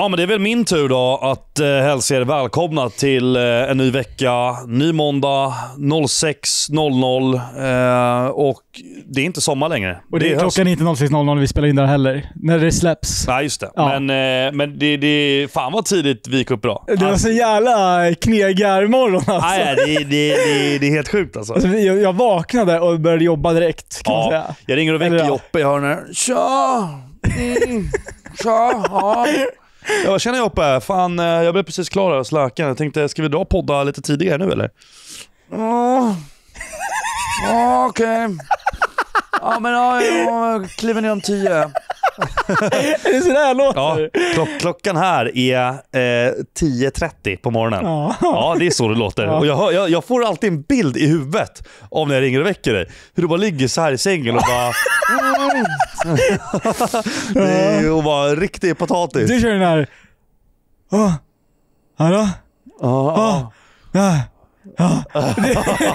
Ja, men det är väl min tur då att eh, hälsa er välkomna till eh, en ny vecka. Ny måndag 06.00 eh, och det är inte sommar längre. Och det, är höst. klockan är inte 06.00 vi spelar in där heller. När det släpps. Nej, just det. Ja. Men, eh, men det, det... Fan vad tidigt vi gick upp idag. Det var alltså- så jävla knegarmorgon alltså. Nej, det, det, det, det är helt sjukt alltså. alltså jag, jag vaknade och började jobba direkt kan ja, man säga. Jag ringer och väcker Joppe. i hörnet. “Tja!” mm, “Tja!” ja. Ja, tjena Joppe, fan eh, jag blev precis klar hos läkaren. Jag tänkte, ska vi dra podda lite tidigare nu eller? Ja, oh. oh, okej. Okay. Ja men ja, jag kliver ner om tio. är det sådär jag låter? Ja, klock, klockan här är eh, 10.30 på morgonen. Ja. ja. det är så det låter. Ja. Och jag, hör, jag, jag, får alltid en bild i huvudet av när jag ringer och väcker dig. Hur du bara ligger så här i sängen och bara... det är ju bara riktig potatis. Du kör den här... Åh, hallå? Åh, åh, åh. Ja,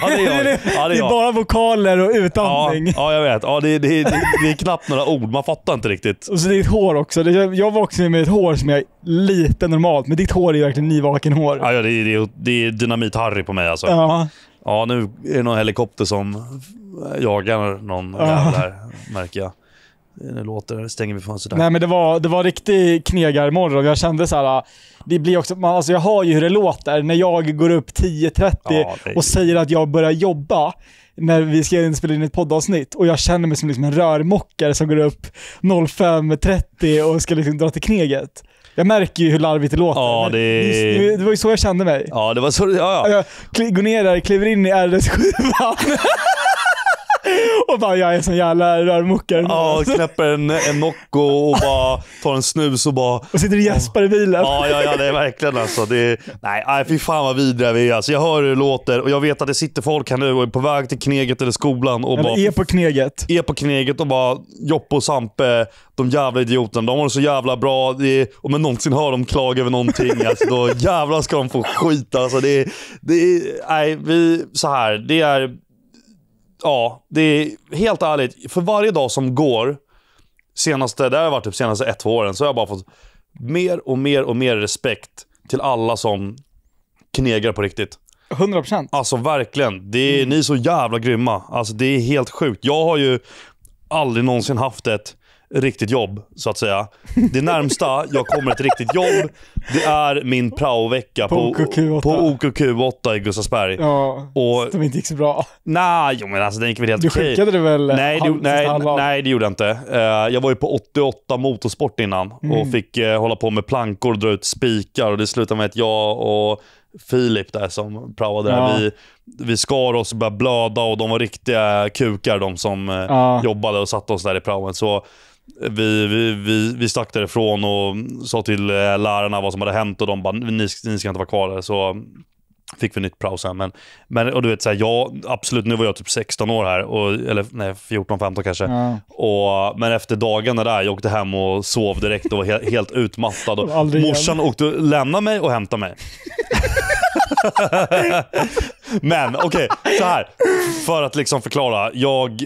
det, är bara vokaler och utandning. Ja, ja jag vet. Ja, det, det, det, det, är knappt några ord. Man fattar inte riktigt. Och så ditt hår också. Jag vaknar med ett hår som är lite normalt, men ditt hår är verkligen nyvaken hår. Ja, ja det, är, det är dynamit-Harry på mig alltså. Ja. ja, nu är det någon helikopter som jagar någon ja. jävlar, märker jag nu låter stänger vi fönstret. Nej men det var, det var riktig knegarmorgon. Jag kände så här, ah, det blir också, man, alltså jag hör ju hur det låter när jag går upp 10.30 ja, är... och säger att jag börjar jobba när vi ska spela in ett poddavsnitt och jag känner mig som liksom en rörmokare som går upp 05.30 och ska liksom dra till kneget. Jag märker ju hur larvigt det låter. Ja, det... det... var ju så jag kände mig. Ja, det var så... Ja, ja. Jag går ner där, kliver in i RS7. och bara, jag är sån jävla rörmokare. Ja, knäpper en, en Nocco och bara tar en snus och bara... Och sitter och gäspar i bilen. Ja, ja, ja, det är verkligen alltså. Det är, nej, nej, fy fan vad vidriga vi är. Alltså, jag hör hur det låter och jag vet att det sitter folk här nu och är på väg till Kneget eller skolan. Och eller bara, är på Kneget. Är på Kneget och bara, Joppe och Sampe, de jävla idioterna. De har det så jävla bra. Det är, om jag någonsin hör dem klaga över någonting, alltså, då jävlar ska de få skit. Alltså, det, är, det är, nej, vi, så här, det är ja, det är helt ärligt. För varje dag som går, senaste, det har varit typ senaste ett, två åren, så har jag bara fått mer och mer och mer respekt till alla som knegar på riktigt. 100 procent. Alltså verkligen. Det är, mm. Ni är så jävla grymma. Alltså, det är helt sjukt. Jag har ju aldrig någonsin haft ett riktigt jobb, så att säga. Det närmsta jag kommer ett riktigt jobb, det är min praovecka på, på, OKQ8. i Gustavsberg. Ja, och, som inte gick så bra. Nej, jo, men alltså den gick väl helt okej. Du skickade det väl nej, halv, det, nej, nej, det gjorde jag inte. Uh, jag var ju på 88 motorsport innan mm. och fick uh, hålla på med plankor och dra ut spikar och det slutade med att jag och Filip där som praoade där. Vi, vi skar oss och började blöda och de var riktiga kukar de som eh, ja. jobbade och satte oss där i praoen. Så vi, vi, vi, vi stack därifrån och sa till eh, lärarna vad som hade hänt och de bara ni, ni ska inte vara kvar där. Så fick vi nytt prao sen. Men, men och du vet, så här, jag, absolut, nu var jag typ 16 år här. Och, eller nej, 14-15 kanske. Ja. Och, men efter dagarna där, jag åkte hem och sov direkt och var he helt utmattad. Och morsan igen. åkte lämnade mig och hämtade mig. men okej, okay, så här. För att liksom förklara. Jag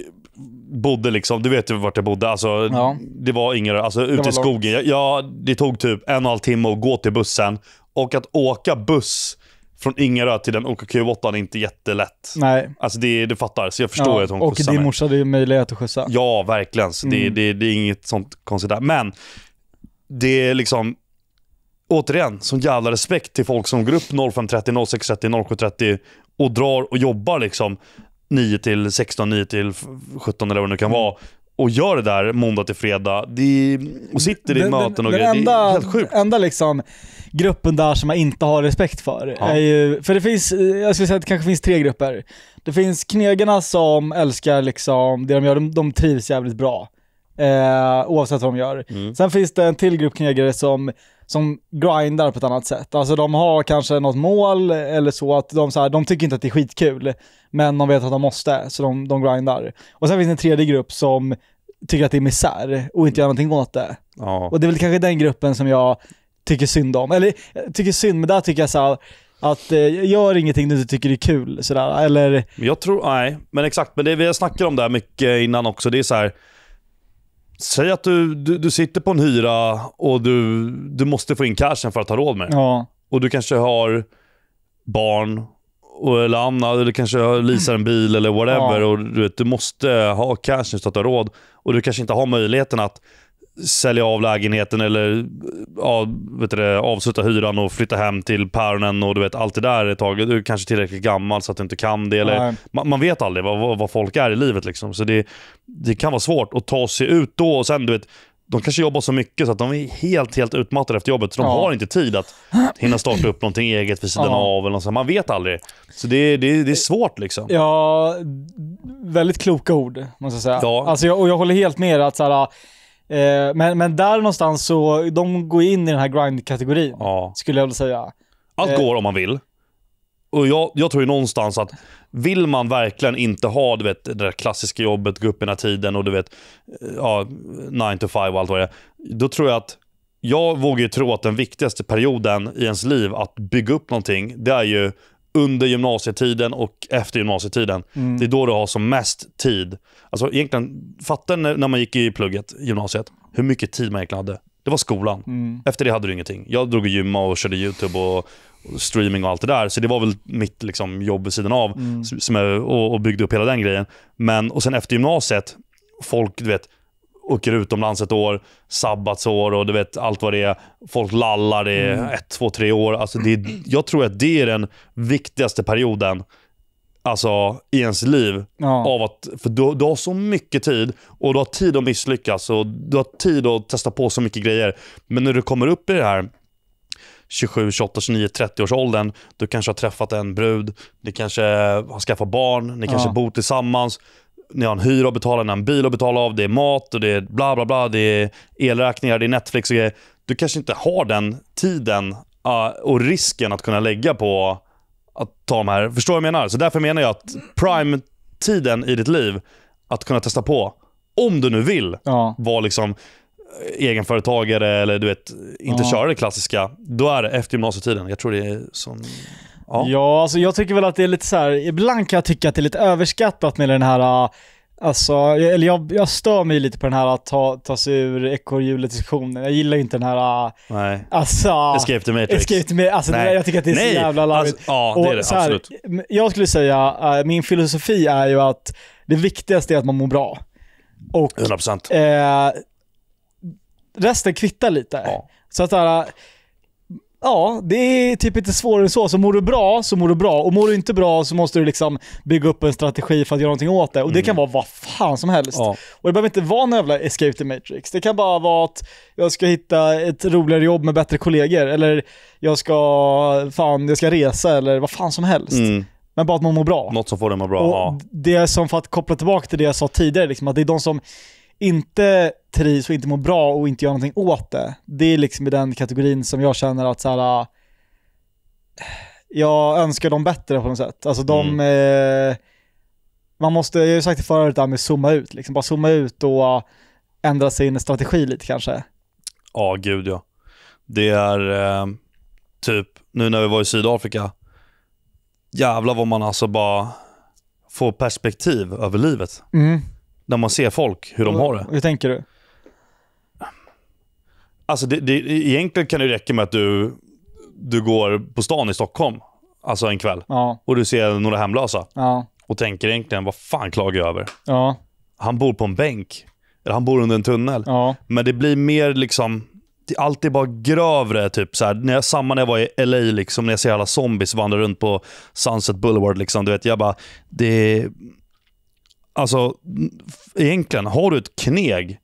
bodde liksom, du vet ju vart jag bodde. Alltså, ja. Det var ingen alltså ute i skogen. Jag, ja, det tog typ en och en halv timme att gå till bussen. Och att åka buss från Ingarö till den OKQ8 är inte jättelätt. Nej. Alltså det, du fattar, så jag förstår ja, att hon och skjutsar Och din morsa hade ju möjlighet att skjutsa. Ja, verkligen. Så mm. det, det, det är inget sånt konstigt där. Men det är liksom, återigen, sån jävla respekt till folk som går upp 05.30, 06.30, 07.30 och drar och jobbar liksom. 9 till 16, 9 till 17 eller vad det nu kan mm. vara och gör det där måndag till fredag det, och sitter i möten och den, grejer. Enda, det är helt sjukt. enda liksom gruppen där som man inte har respekt för ja. är ju, för det finns, jag skulle säga att det kanske finns tre grupper. Det finns knegarna som älskar liksom det de gör, de, de trivs jävligt bra. Eh, oavsett vad de gör. Mm. Sen finns det en till grupp knegare som som grindar på ett annat sätt. Alltså de har kanske något mål eller så, att de, så här, de tycker inte att det är skitkul, men de vet att de måste, så de, de grindar. Och sen finns det en tredje grupp som tycker att det är misär och inte gör någonting åt det. Ja. Och det är väl kanske den gruppen som jag tycker synd om. Eller tycker synd, men där tycker jag så här, att eh, gör ingenting du inte tycker det är kul sådär, eller? Jag tror, nej, men exakt, men det, vi har snackat om det här mycket innan också, det är så här, Säg att du, du, du, sitter på en hyra och du, du måste få in cashen för att ha råd med det. Ja. Och du kanske har barn och, eller annat, eller kanske leasar en bil eller whatever. Ja. Och du, vet, du måste ha cashen för att ha råd. Och du kanske inte har möjligheten att sälja av lägenheten eller ja, vet du, avsluta hyran och flytta hem till Pärnen och du vet allt det där ett tag. Du är kanske tillräckligt gammal så att du inte kan det. Eller, man, man, vet aldrig vad, vad, folk är i livet. Liksom. Så det, det kan vara svårt att ta sig ut då. Och sen, du vet, de kanske jobbar så mycket så att de är helt, helt utmattade efter jobbet. Så de ja. har inte tid att hinna starta upp någonting eget vid sidan ja. av. Eller något Man vet aldrig. Så det, det, det är svårt liksom. Ja, väldigt kloka ord måste jag säga. Ja. Alltså, jag, och jag håller helt med att så här, Eh, men, men där någonstans så, de går in i den här grind-kategorin, Ja. skulle jag vilja säga. Allt Eh. går om man vill. Och jag, jag tror ju någonstans att vill man verkligen inte ha du vet, det där klassiska jobbet, gå upp i den här tiden och du vet, eh, ja, 9 to 5 och allt vad det är. Då tror jag att, jag vågar ju tro att den viktigaste perioden i ens liv att bygga upp någonting, det är ju under gymnasietiden och efter gymnasietiden. Mm. Det är då du har som mest tid. Alltså egentligen, fatta när man gick i plugget, gymnasiet, hur mycket tid man egentligen hade. Det var skolan. Mm. Efter det hade du ingenting. Jag drog och gymma och körde YouTube och streaming och allt det där. Så det var väl mitt liksom, jobb vid sidan av mm. som jag, och, och byggde upp hela den grejen. Men, och sen efter gymnasiet, folk du vet, åker utomlands ett år, sabbatsår och du vet allt vad det är. Folk lallar i mm. ett, två, tre år. Alltså det, jag tror att det är den viktigaste perioden alltså, i ens liv. Ja. Av att, för du, du har så mycket tid och du har tid att misslyckas och du har tid att testa på så mycket grejer. Men när du kommer upp i det här 27, 28, 29, 30 års åldern. Du kanske har träffat en brud, ni kanske har skaffat barn, ni kanske ja. bor tillsammans. Ni har en hyra att betala, ni har en bil att betala av, det är mat och det är bla bla bla, det är elräkningar, det är Netflix och grejer. Du kanske inte har den tiden äh, och risken att kunna lägga på att ta de här. Förstår du vad jag menar? Så därför menar jag att prime-tiden i ditt liv, att kunna testa på, om du nu vill, ja. var liksom eh, egenföretagare eller du vet, inte ja. köra det klassiska. Då är det efter gymnasietiden. Jag tror det är sån... Ja, ja alltså jag tycker väl att det är lite så här, ibland kan jag tycka att det är lite överskattat med den här ah, Alltså, eller jag, jag stör mig lite på den här att ta, ta sig ur ekorrhjulet-diskussionen. Jag gillar inte den här... Äh, Nej. Alltså... Escape the Matrix. Escape the Matrix. Alltså, Nej. jag tycker att det är Nej. så jävla larvigt. Alltså, ja, det är det. Här, absolut. Jag skulle säga, äh, min filosofi är ju att det viktigaste är att man mår bra. Och, 100%. Eh, resten kvittar lite. Ja. Så att, äh, Ja, det är typ inte svårare än så. Så mår du bra så mår du bra och mår du inte bra så måste du liksom bygga upp en strategi för att göra någonting åt det. Och det mm. kan vara vad fan som helst. Ja. Och det behöver inte vara en jävla escape the matrix. Det kan bara vara att jag ska hitta ett roligare jobb med bättre kollegor eller jag ska, fan, jag ska resa eller vad fan som helst. Mm. Men bara att man mår bra. Något som får en att må bra, och ja. Det som, för att koppla tillbaka till det jag sa tidigare, liksom, att det är de som inte trivs och inte mår bra och inte gör någonting åt det. Det är liksom i den kategorin som jag känner att så här, äh, jag önskar dem bättre på något sätt. Alltså de, mm. eh, man måste, jag har ju sagt det förut där med zooma ut, liksom bara zooma ut och ändra sin strategi lite kanske. Ja, gud ja. Det är eh, typ, nu när vi var i Sydafrika, jävlar vad man alltså bara får perspektiv över livet. Mm när man ser folk, hur de har det. Hur tänker du? Alltså det, det, egentligen kan det räcka med att du, du går på stan i Stockholm, alltså en kväll, ja. och du ser några hemlösa. Ja. Och tänker egentligen, vad fan klagar jag över? Ja. Han bor på en bänk. Eller han bor under en tunnel. Men det blir mer liksom, det är alltid bara grövre. Typ, så här, när jag, samma när jag var i LA, liksom, när jag ser alla zombies vandra runt på Sunset Boulevard. Liksom, du vet, jag bara, det är Alltså, egentligen, har du ett kneg,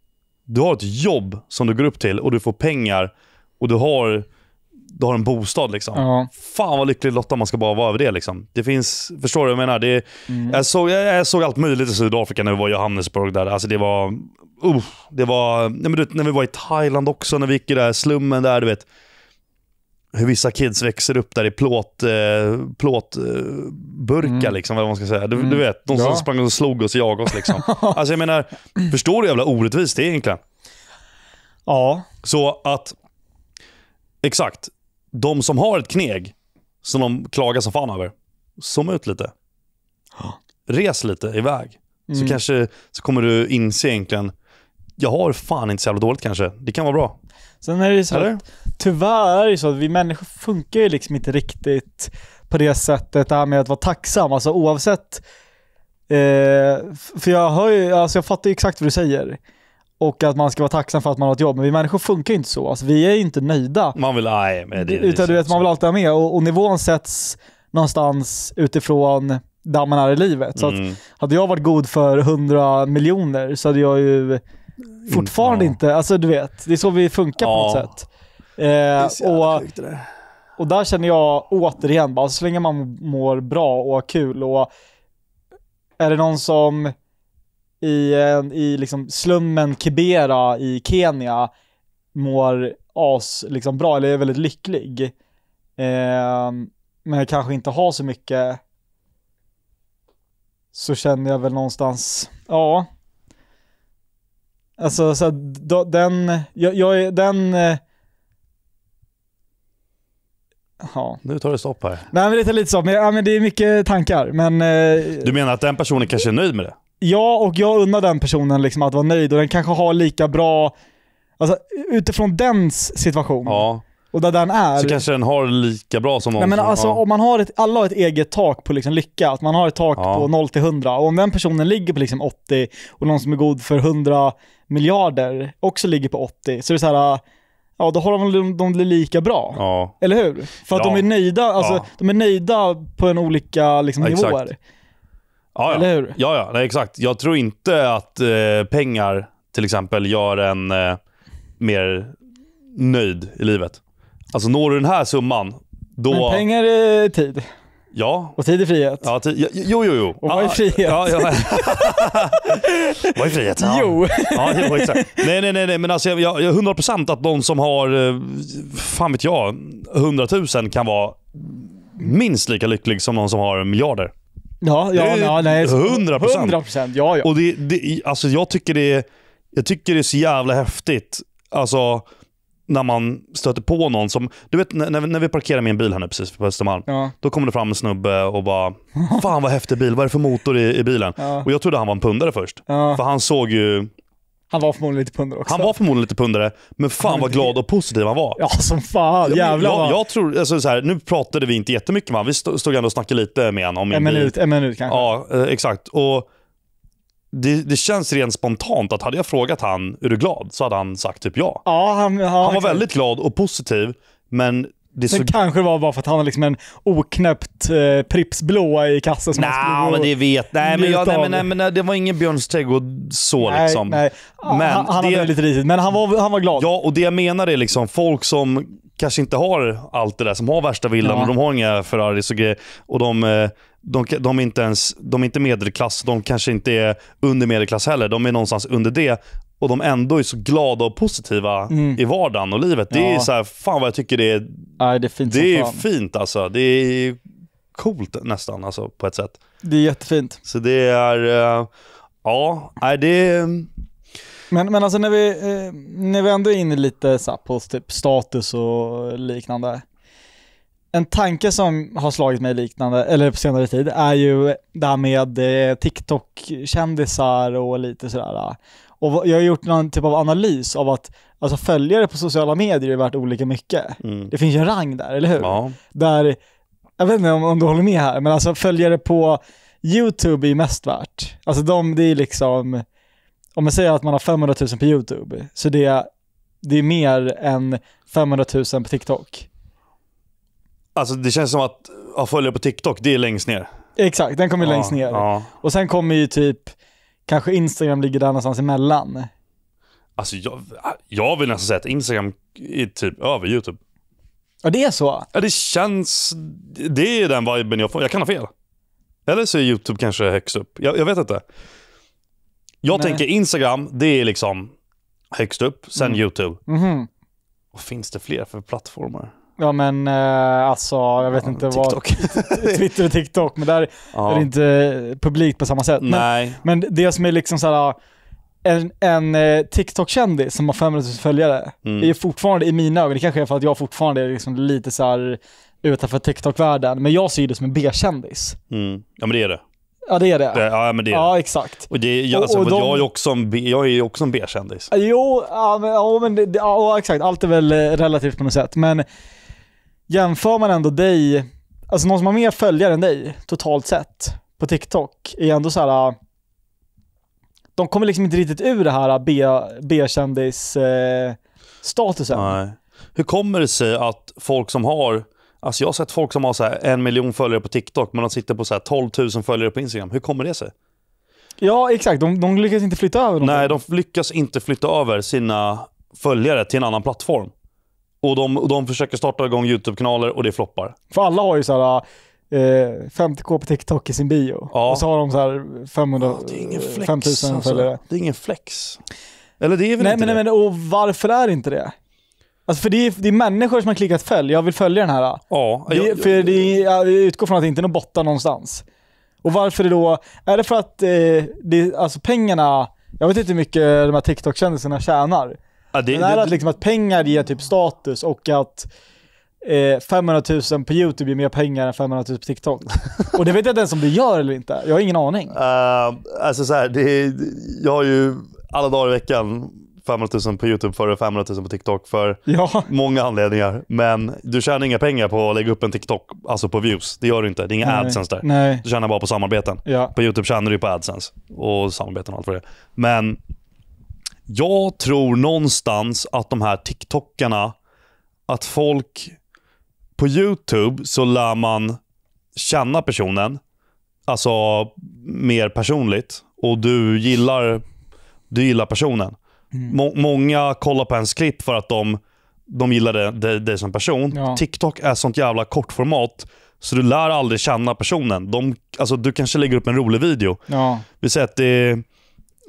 du har ett jobb som du går upp till och du får pengar och du har, du har en bostad. Liksom. Ja. Fan vad lycklig Lotta man ska bara vara över det. Liksom. Det finns, förstår du vad jag menar? Det, mm. jag, såg, jag, såg allt möjligt i Sydafrika när vi var i Johannesburg. Där. Alltså, det var... Uh, det var nej, men du, när vi var i Thailand också, när vi gick i där slummen där. du vet hur vissa kids växer upp där i plåt, eh, plåtburkar, mm. liksom, vad man ska säga. Du, mm. du vet, de som ja. sprang och slog oss och jagade oss. Liksom. alltså, jag menar, förstår du hur jävla orättvist det är egentligen? Ja. Så att, exakt. De som har ett kneg som de klagar som fan över, zooma ut lite. Res lite iväg. Mm. Så kanske så kommer du inse egentligen, jag har fan inte så jävla dåligt kanske. Det kan vara bra. Sen är det ju så att, tyvärr är det så att vi människor funkar ju liksom inte riktigt på det sättet, det här med att vara tacksam. Alltså oavsett, eh, för jag hör ju, alltså jag fattar ju exakt vad du säger. Och att man ska vara tacksam för att man har ett jobb, men vi människor funkar ju inte så. Alltså, vi är ju inte nöjda. Man vill, nej, men det, det, liksom du vet, man vill alltid ha med och, och nivån sätts någonstans utifrån där man är i livet. Så mm. att, hade jag varit god för 100 miljoner så hade jag ju fortfarande ja. inte. Alltså du vet, det är så vi funkar ja. på något sätt. Eh, och, och där känner jag återigen, bara, så länge man mår bra och har kul och är det någon som i, i liksom slummen Kibera i Kenya mår as liksom bra eller är väldigt lycklig eh, men kanske inte har så mycket så känner jag väl någonstans, ja Alltså så då, den, jag, jag, den... Eh, ja. Nu tar det stopp här. Nej men det tar lite stopp, men, ja, men det är mycket tankar. Men, eh, du menar att den personen kanske är nöjd med det? Ja, och jag unnar den personen liksom att vara nöjd och den kanske har lika bra, alltså utifrån dens situation. Ja. Och där den är... Så kanske den har lika bra som någon. Nej, men alltså, ja. om man har ett, alla har ett eget tak på liksom lycka, att man har ett tak ja. på 0 till 100. Och om den personen ligger på liksom 80 och någon som är god för 100 miljarder också ligger på 80, så är det så här, ja då har de, de, de lika bra. Ja. Eller hur? För att de är nöjda, alltså, de är nöjda på en olika liksom, nivåer. Exakt. Ja, Eller hur? Ja, ja. Nej, exakt. Jag tror inte att eh, pengar till exempel gör en eh, mer nöjd i livet. Alltså når du den här summan, då... Men pengar är tid. Ja. Och tid är frihet. Ja, ti ja, jo, jo, jo. Och vad är frihet? Ja, ja. vad är frihet? Ja. Jo. ja, jo exakt. Nej, nej, nej, nej, men alltså jag, jag, 100% att de som har, eh, fan vet jag, 100 000 kan vara minst lika lycklig som någon som har miljarder. Ja, ja, ja nej. 100 procent. Ja, ja. Och det, det, alltså jag tycker det är, jag tycker det är så jävla häftigt. Alltså när man stöter på någon som... Du vet när, när vi parkerar min bil här nu precis på Östermalm. Ja. Då kommer det fram en snubbe och bara “Fan vad häftig bil, vad är det för motor i, i bilen?” ja. Och jag trodde han var en pundare först. Ja. För han såg ju... Han var förmodligen lite pundare också. Han var förmodligen lite pundare, men fan vad glad och positiv han var. Ja, som fan. Jävlar Jag, jag tror, alltså, så här, nu pratade vi inte jättemycket med honom. Vi stod ändå och snackade lite med honom. Om en minut, en minut kanske. Ja, eh, exakt. Och det, det, känns rent spontant att hade jag frågat han är du glad så hade han sagt typ ja. ja han, han, han var väldigt glad och positiv, men det, så... det kanske var bara för att han har liksom en oknäppt eh, Pripps blåa i kassen som Nå, han men det vet... Nej men, jag, nej, men, nej, men nej, det var ingen Björns trädgård så nej, liksom. Nej. Men han, han det... hade lite risigt, men han var, han var glad. Ja, och det jag menar är liksom folk som kanske inte har allt det där, som har värsta villan, ja. men de har inga Ferraris och grejer. Och de eh, de, de, är inte ens, de är inte medelklass, de kanske inte är under medelklass heller. De är någonstans under det. Och de ändå är så glada och positiva mm. i vardagen och livet. Det ja. är så här, fan vad jag tycker det är... Aj, det är fint Det är fint alltså. Det är coolt nästan alltså, på ett sätt. Det är jättefint. Så det är... Eh, ja, nej det... Är... Men, men alltså när vi, eh, när vi ändå är inne lite så på typ status och liknande en tanke som har slagit mig liknande, eller på senare tid, är ju det här med eh, TikTok-kändisar och lite sådär. Ah. Och jag har gjort någon typ av analys av att alltså följare på sociala medier är värt olika mycket. Mm. Det finns ju en rang där, eller hur? Ja. Där, jag vet inte om, om du håller med här, men alltså följare på YouTube är ju mest värt. Alltså de, det är liksom, om man säger att man har 500 000 på YouTube, så det, det är mer än 500 000 på TikTok. Alltså det känns som att, att följa på TikTok, det är längst ner. Exakt, den kommer ja, längst ner. Ja. Och sen kommer ju typ, kanske Instagram ligger där någonstans emellan. Alltså jag, jag vill nästan säga att Instagram är typ över YouTube. Ja det är så? Ja det känns, det är den viben jag får. Jag kan ha fel. Eller så är YouTube kanske högst upp. Jag, jag vet inte. Jag Nej. tänker Instagram, det är liksom högst upp, sen mm. YouTube. Mm -hmm. Och finns det fler för plattformar? Ja men eh, alltså, jag vet ja, inte TikTok. vad... Twitter och TikTok, men där ja. är det inte publikt på samma sätt. Nej. Men, men det som är liksom såhär, en, en eh, TikTok-kändis som har 500 000 följare mm. är fortfarande i mina ögon, det kanske är för att jag fortfarande är liksom lite så här utanför TikTok-världen, men jag ser det som en B-kändis. Mm. Ja men det är det. Ja det är det. det ja men det är det. Ja exakt. Och det, jag, alltså, och, de... jag är ju också en, B, jag är också en B-kändis. Jo, ja men, ja, men det, ja, exakt, allt är väl eh, relativt på något sätt. Men jämför man ändå dig, alltså någon som har mer följare än dig totalt sett på TikTok är ändå så här. Ah, de kommer liksom inte riktigt ur det här ah, B-kändis-statusen. Eh, Nej. Hur kommer det sig att folk som har Alltså jag har sett folk som har så en miljon följare på TikTok, men de sitter på så här 12 000 följare på Instagram. Hur kommer det sig? Ja, exakt. De, de lyckas inte flytta över. Någonting. Nej, de lyckas inte flytta över sina följare till en annan plattform. Och de, och de försöker starta igång YouTube-kanaler och det floppar. För alla har ju såhär... Eh, 50k på TikTok i sin bio. Ja. Och så har de så här 500, ja, det är ingen flex, 5000 alltså. Det är ingen flex. Eller det är väl nej, inte men, det? Nej men och varför är det inte det? Alltså för det är, det är människor som har klickat följ, jag vill följa den här. Ja, det, för det jag utgår från att det inte är någon botta någonstans. Och varför det då, är det för att eh, det, alltså pengarna, jag vet inte hur mycket de här TikTok-kändisarna tjänar. Ja, det, men är det, att, liksom att pengar ger typ status och att eh, 500 000 på YouTube ger mer pengar än 500 000 på TikTok. och det vet jag inte ens om det gör eller inte. Jag har ingen aning. Uh, alltså så här, det, jag har ju alla dagar i veckan 500 000 på YouTube före 500 000 på TikTok för ja. många anledningar. Men du tjänar inga pengar på att lägga upp en TikTok, alltså på views. Det gör du inte. Det är inga Nej. AdSense där. Nej. Du tjänar bara på samarbeten. Ja. På YouTube tjänar du på AdSense och samarbeten och allt vad det är. Men jag tror någonstans att de här TikTokarna, att folk på YouTube så lär man känna personen. Alltså mer personligt. Och du gillar, du gillar personen. Mm. Många kollar på ens klipp för att de, de gillar dig som person. Ja. TikTok är sånt jävla kortformat. Så du lär aldrig känna personen. De, alltså, du kanske lägger upp en rolig video. Ja. Vi säger att det,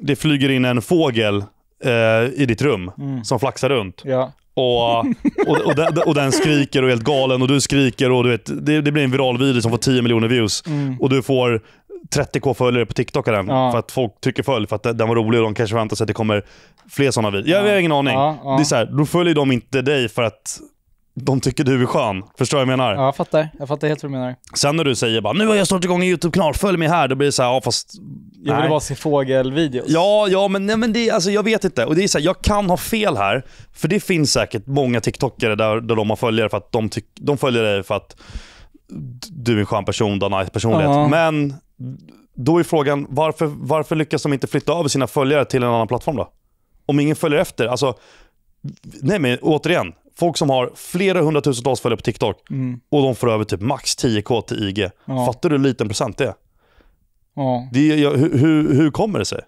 det flyger in en fågel eh, i ditt rum mm. som flaxar runt. Ja. Och, och, och, den, och, den, skriker och är helt galen och du skriker och du vet, det, det blir en viral video som får 10 miljoner views. Mm. Och du får 30k följare på TikTok av den. Ja. För att folk trycker följ för att den var rolig och de kanske väntar sig att det kommer fler sådana videor. Jag har ingen aning. Ja, det är så här, då följer de inte dig för att de tycker du är skön. Förstår du vad jag menar? Ja, jag fattar. Jag fattar helt vad du menar. Sen när du säger bara “Nu har jag startat igång en YouTube-kanal, följ mig här”, då blir det så här, ja fast... Jag vill bara se fågelvideos. Ja, ja men, nej, men det, alltså, jag vet inte. Och det är så här, jag kan ha fel här, för det finns säkert många TikTokare där, där de har följare för att de, tyck, de följer dig för att du är en skön person, du har nice personlighet. Uh -huh. Men då är frågan, varför, varför lyckas de inte flytta över sina följare till en annan plattform då? Om ingen följer efter, alltså Nej men återigen, Folk som har flera hundratusentals följare på TikTok mm. och de får över typ max 10k till IG. Ja. Fattar du hur liten procent det är? Ja. Det, ja, hur, hur, hur kommer det sig?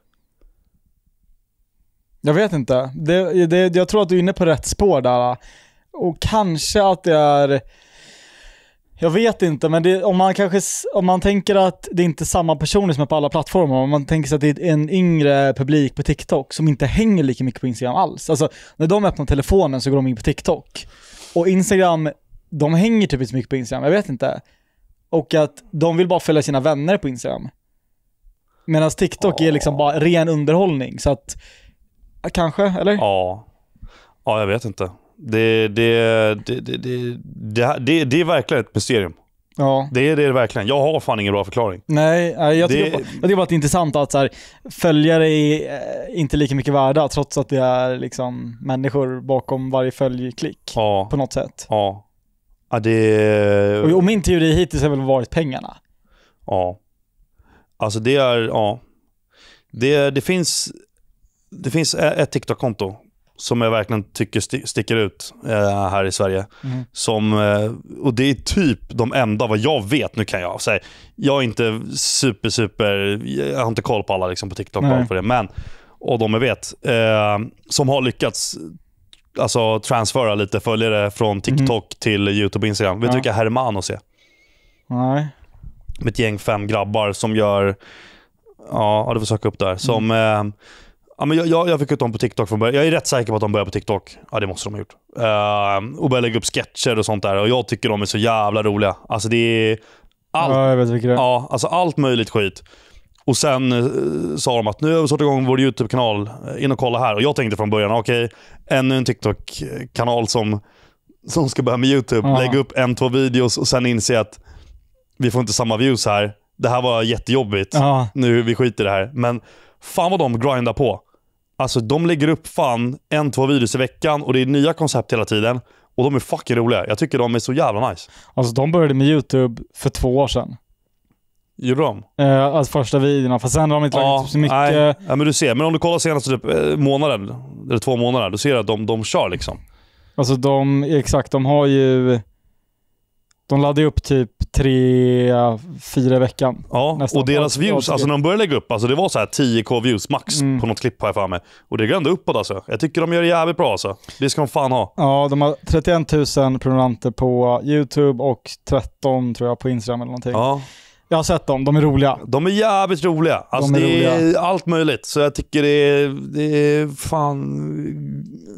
Jag vet inte. Det, det, jag tror att du är inne på rätt spår där. Och kanske att det är jag vet inte, men det, om, man kanske, om man tänker att det inte är samma personer som är på alla plattformar, om man tänker sig att det är en yngre publik på TikTok som inte hänger lika mycket på Instagram alls. Alltså, när de öppnar telefonen så går de in på TikTok. Och Instagram, de hänger typ inte så mycket på Instagram, jag vet inte. Och att de vill bara följa sina vänner på Instagram. Medan TikTok oh. är liksom bara ren underhållning, så att, kanske, eller? Ja. Ja, jag vet inte. Det, det, det, det, det, är verkligen ett mysterium. Ja. Det är det verkligen. Jag har fan ingen bra förklaring. Nej, jag tycker, bara, jag tycker bara att det är intressant att så här, följare är eh, inte lika mycket värda trots att det är liksom människor bakom varje följklick ja. på något sätt. Ja. ja det... och, och min teori hittills har väl varit pengarna. Ja. Alltså det är, ja. Det, det finns det finns ett TikTok-konto som jag verkligen tycker st sticker ut eh, här i Sverige. Mm. Som, eh, och Det är typ de enda, vad jag vet, nu kan jag säga, jag är inte super, super, jag har inte koll på alla liksom, på TikTok, Nej. på det, men, och de jag vet, eh, som har lyckats alltså, transfera lite följare från mhm. TikTok mm. till YouTube och Instagram. Vet ja. du vilka Hermanos är? Nej. Med ett gäng fem grabbar som gör, ja du får söka upp där, som mm eh, Ja, men jag, jag, jag fick ut dem på TikTok från början. Jag är rätt säker på att de började på TikTok. Ja, det måste de ha gjort. Uh, och började lägga upp sketcher och sånt där. Och Jag tycker de är så jävla roliga. Alltså det är... Allt, ja, jag vet vilka det är. Ja, alltså allt möjligt skit. Och sen eh, sa de att nu har vi startat igång vår YouTube-kanal. Eh, in och kolla här. Och jag tänkte från början, okej, ännu en TikTok-kanal som, som ska börja med YouTube. Ja. Lägga upp en, två videos och sen inse att vi får inte samma views här. Det här var jättejobbigt. Ja. Nu, vi skiter i det här. Men fan vad de grindar på. Alltså de lägger upp fan en, två videos i veckan och det är nya koncept hela tiden. Och de är fucking roliga. Jag tycker de är så jävla nice. Alltså de började med YouTube för två år sedan. Gjorde de? Eh, alltså första videorna. Fast sen har de inte ja, lagt upp så mycket. Nej. Ja, men du ser. Men om du kollar senaste typ, eh, månaden, eller två månader, då ser du att de, de kör liksom. Alltså de, exakt, de har ju de laddade upp typ tre, fyra i veckan. Ja, Nästan och deras views, alltså när de började lägga upp, alltså det var så här 10k views max mm. på något klipp har jag för mig. Och det går ändå uppåt alltså. Jag tycker de gör det jävligt bra alltså. Det ska de fan ha. Ja, de har 31 000 prenumeranter på YouTube och 13 tror jag på Instagram eller någonting. Ja. Jag har sett dem, de är roliga. De är jävligt roliga. Alltså de är det är allt möjligt. Så jag tycker det är, det är fan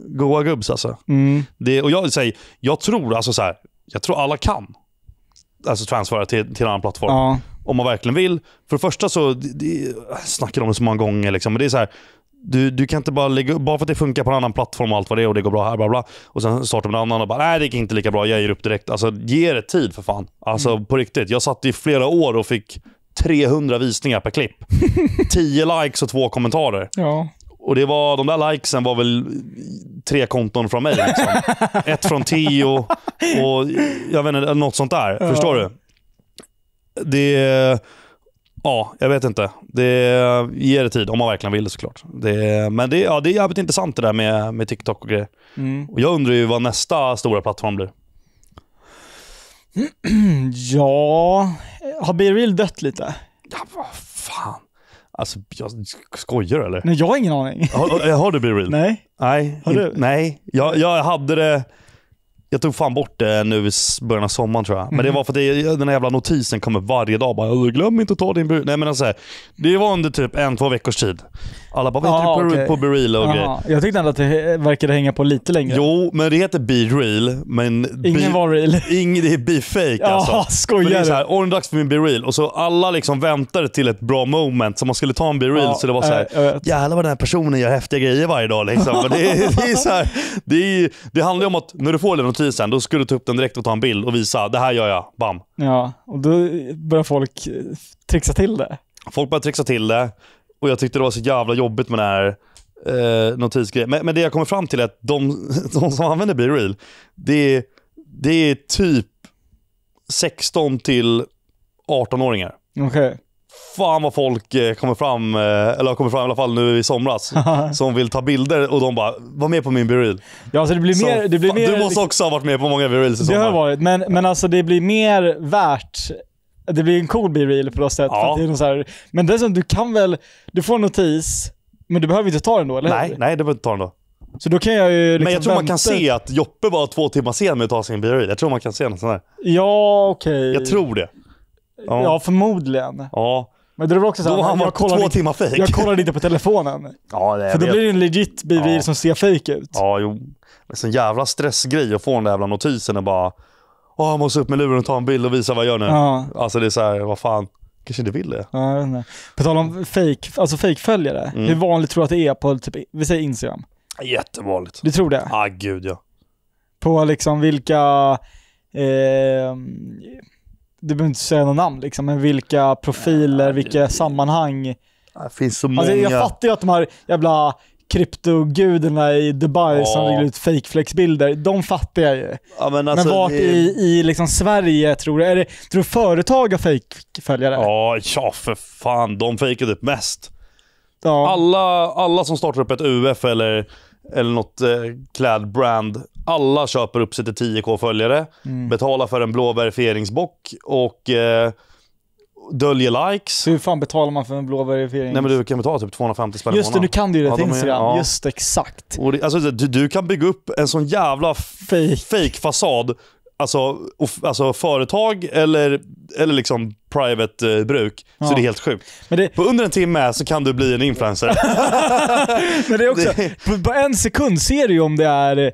goa gubbs alltså. Mm. Det, och jag, säger, jag tror alltså så här, jag tror alla kan alltså transfera till, till en annan plattform. Ja. Om man verkligen vill. För det första så, det, snackar om det så många gånger, liksom, men det är så här, du, du kan inte bara lägga Bara för att det funkar på en annan plattform och allt vad det är och det går bra här, bla bla. Och sen startar man en annan och bara, nej det gick inte lika bra, jag ger upp direkt. Alltså ge det tid för fan. Alltså mm. på riktigt. Jag satt i flera år och fick 300 visningar per klipp. 10 likes och två kommentarer. Ja. Och det var, de där likesen var väl tre konton från mig. Liksom. Ett från Tio och jag vet inte, något sånt där. Ja. Förstår du? Det... Ja, jag vet inte. Det ger det tid, om man verkligen vill det såklart. Det, men det, ja, det är jävligt intressant det där med, med TikTok och grejer. Mm. Och jag undrar ju vad nästa stora plattform blir. ja... Har BeReal dött lite? Ja, vad fan. Alltså, jag skojar eller? Nej, jag har ingen aning. Har, har du Be Real? Nej. Nej, har du? nej. Jag, jag hade det... Jag tog fan bort det nu i början av sommaren tror jag. Men mm. det mhm. var för att det, den här jävla notisen kommer varje dag. Bara, glöm inte att ta din brud. Nej men alltså, det var under typ en, två veckors tid. Alla bara, vad heter ah, det på, okay. på Berila och grejer. Jag tyckte ändå att det verkade hänga på lite längre. Jo, men det heter Be Real, men... Ingen be, var real. Ingen, det är Be Fake ah, alltså. Skojar du? det är dags för min Be Real. Och så alla liksom väntade till ett bra moment, så man skulle ta en Be Real, ah, så det var så här, äh, jävlar vad den här personen gör häftiga grejer varje dag liksom. Men det, det är så här, det, är, det handlar ju om att när du får den notisen, då ska du ta upp den direkt och ta en bild och visa, det här gör jag, bam. Ja, och då börjar folk trixa till det. Folk börjar trixa till det. Och jag tyckte det var så jävla jobbigt med den här eh, notisgrejen. Men, men, det jag kommer fram till är att de, de som använder BeReal, det, det är typ 16 till 18-åringar. Okej. Okay. Fan vad folk eh, kommer fram, eh, eller har kommit fram i alla fall nu i somras, som vill ta bilder och de bara “Var med på min Biril”. Ja, alltså det blir mer, så, det blir mer, du måste också ha varit med på många Birils i sommar. Det har jag varit, men, men alltså det blir mer värt det blir en cool B-reel på något sätt. Ja. det är någon så här, men dessutom, du kan väl, du får en notis, men du behöver inte ta den då, eller Nej, nej det behöver inte ta den då. Så då kan jag ju liksom Men jag tror man kan se att Joppe var två timmar sen med att ta sin B-reel. Jag tror man kan se något sånt där. Ja, okej. Okay. Jag tror det. Ja, ja förmodligen. Ja. Men det var också såhär, då han var två inte, timmar fake. Jag kollade inte på telefonen. Ja, det, För då blir det en legit bivir ja. som ser fejk ut. Ja, jo. Det är en jävla stressgrej att få den där jävla notisen och bara Åh, jag måste upp med luren och ta en bild och visa vad jag gör nu. Ja. Alltså det är så här, vad fan. Kanske inte vill det. Ja, jag vet inte. På tal om fake, alltså fake-följare. Mm. Hur vanligt tror du att det är på, typ, vi säger Instagram? Jättevanligt. Du tror det? Ah, gud ja. På liksom vilka, eh, du behöver inte säga något namn liksom, men vilka profiler, vilka sammanhang. Det finns så många. Alltså, jag fattar ju att de här jävla kryptogudarna i Dubai ja. som lägger ut fakeflex de fattar jag ju. Ja, men, alltså, men vart det... i, i liksom Sverige tror du? Är det, tror du företag har fejkföljare? Ja, ja för fan. De fejkar typ mest. Ja. Alla, alla som startar upp ett UF eller, eller något eh, klädbrand, alla köper upp sig till 10k följare, mm. betalar för en blå verifieringsbock och eh, döljer likes. Hur fan betalar man för en blå verifiering? Nej men du kan betala typ 250 spänn Just det, nu kan du ju det ja, till de Instagram. Ja. Just exakt. Och det, alltså, du, du, kan bygga upp en sån jävla fake, fake fasad Alltså, alltså företag eller, eller liksom private eh, bruk. Ja. Så det är helt sjukt. Det... På under en timme så kan du bli en influencer. men det är också, På, på en sekund ser du ju om det är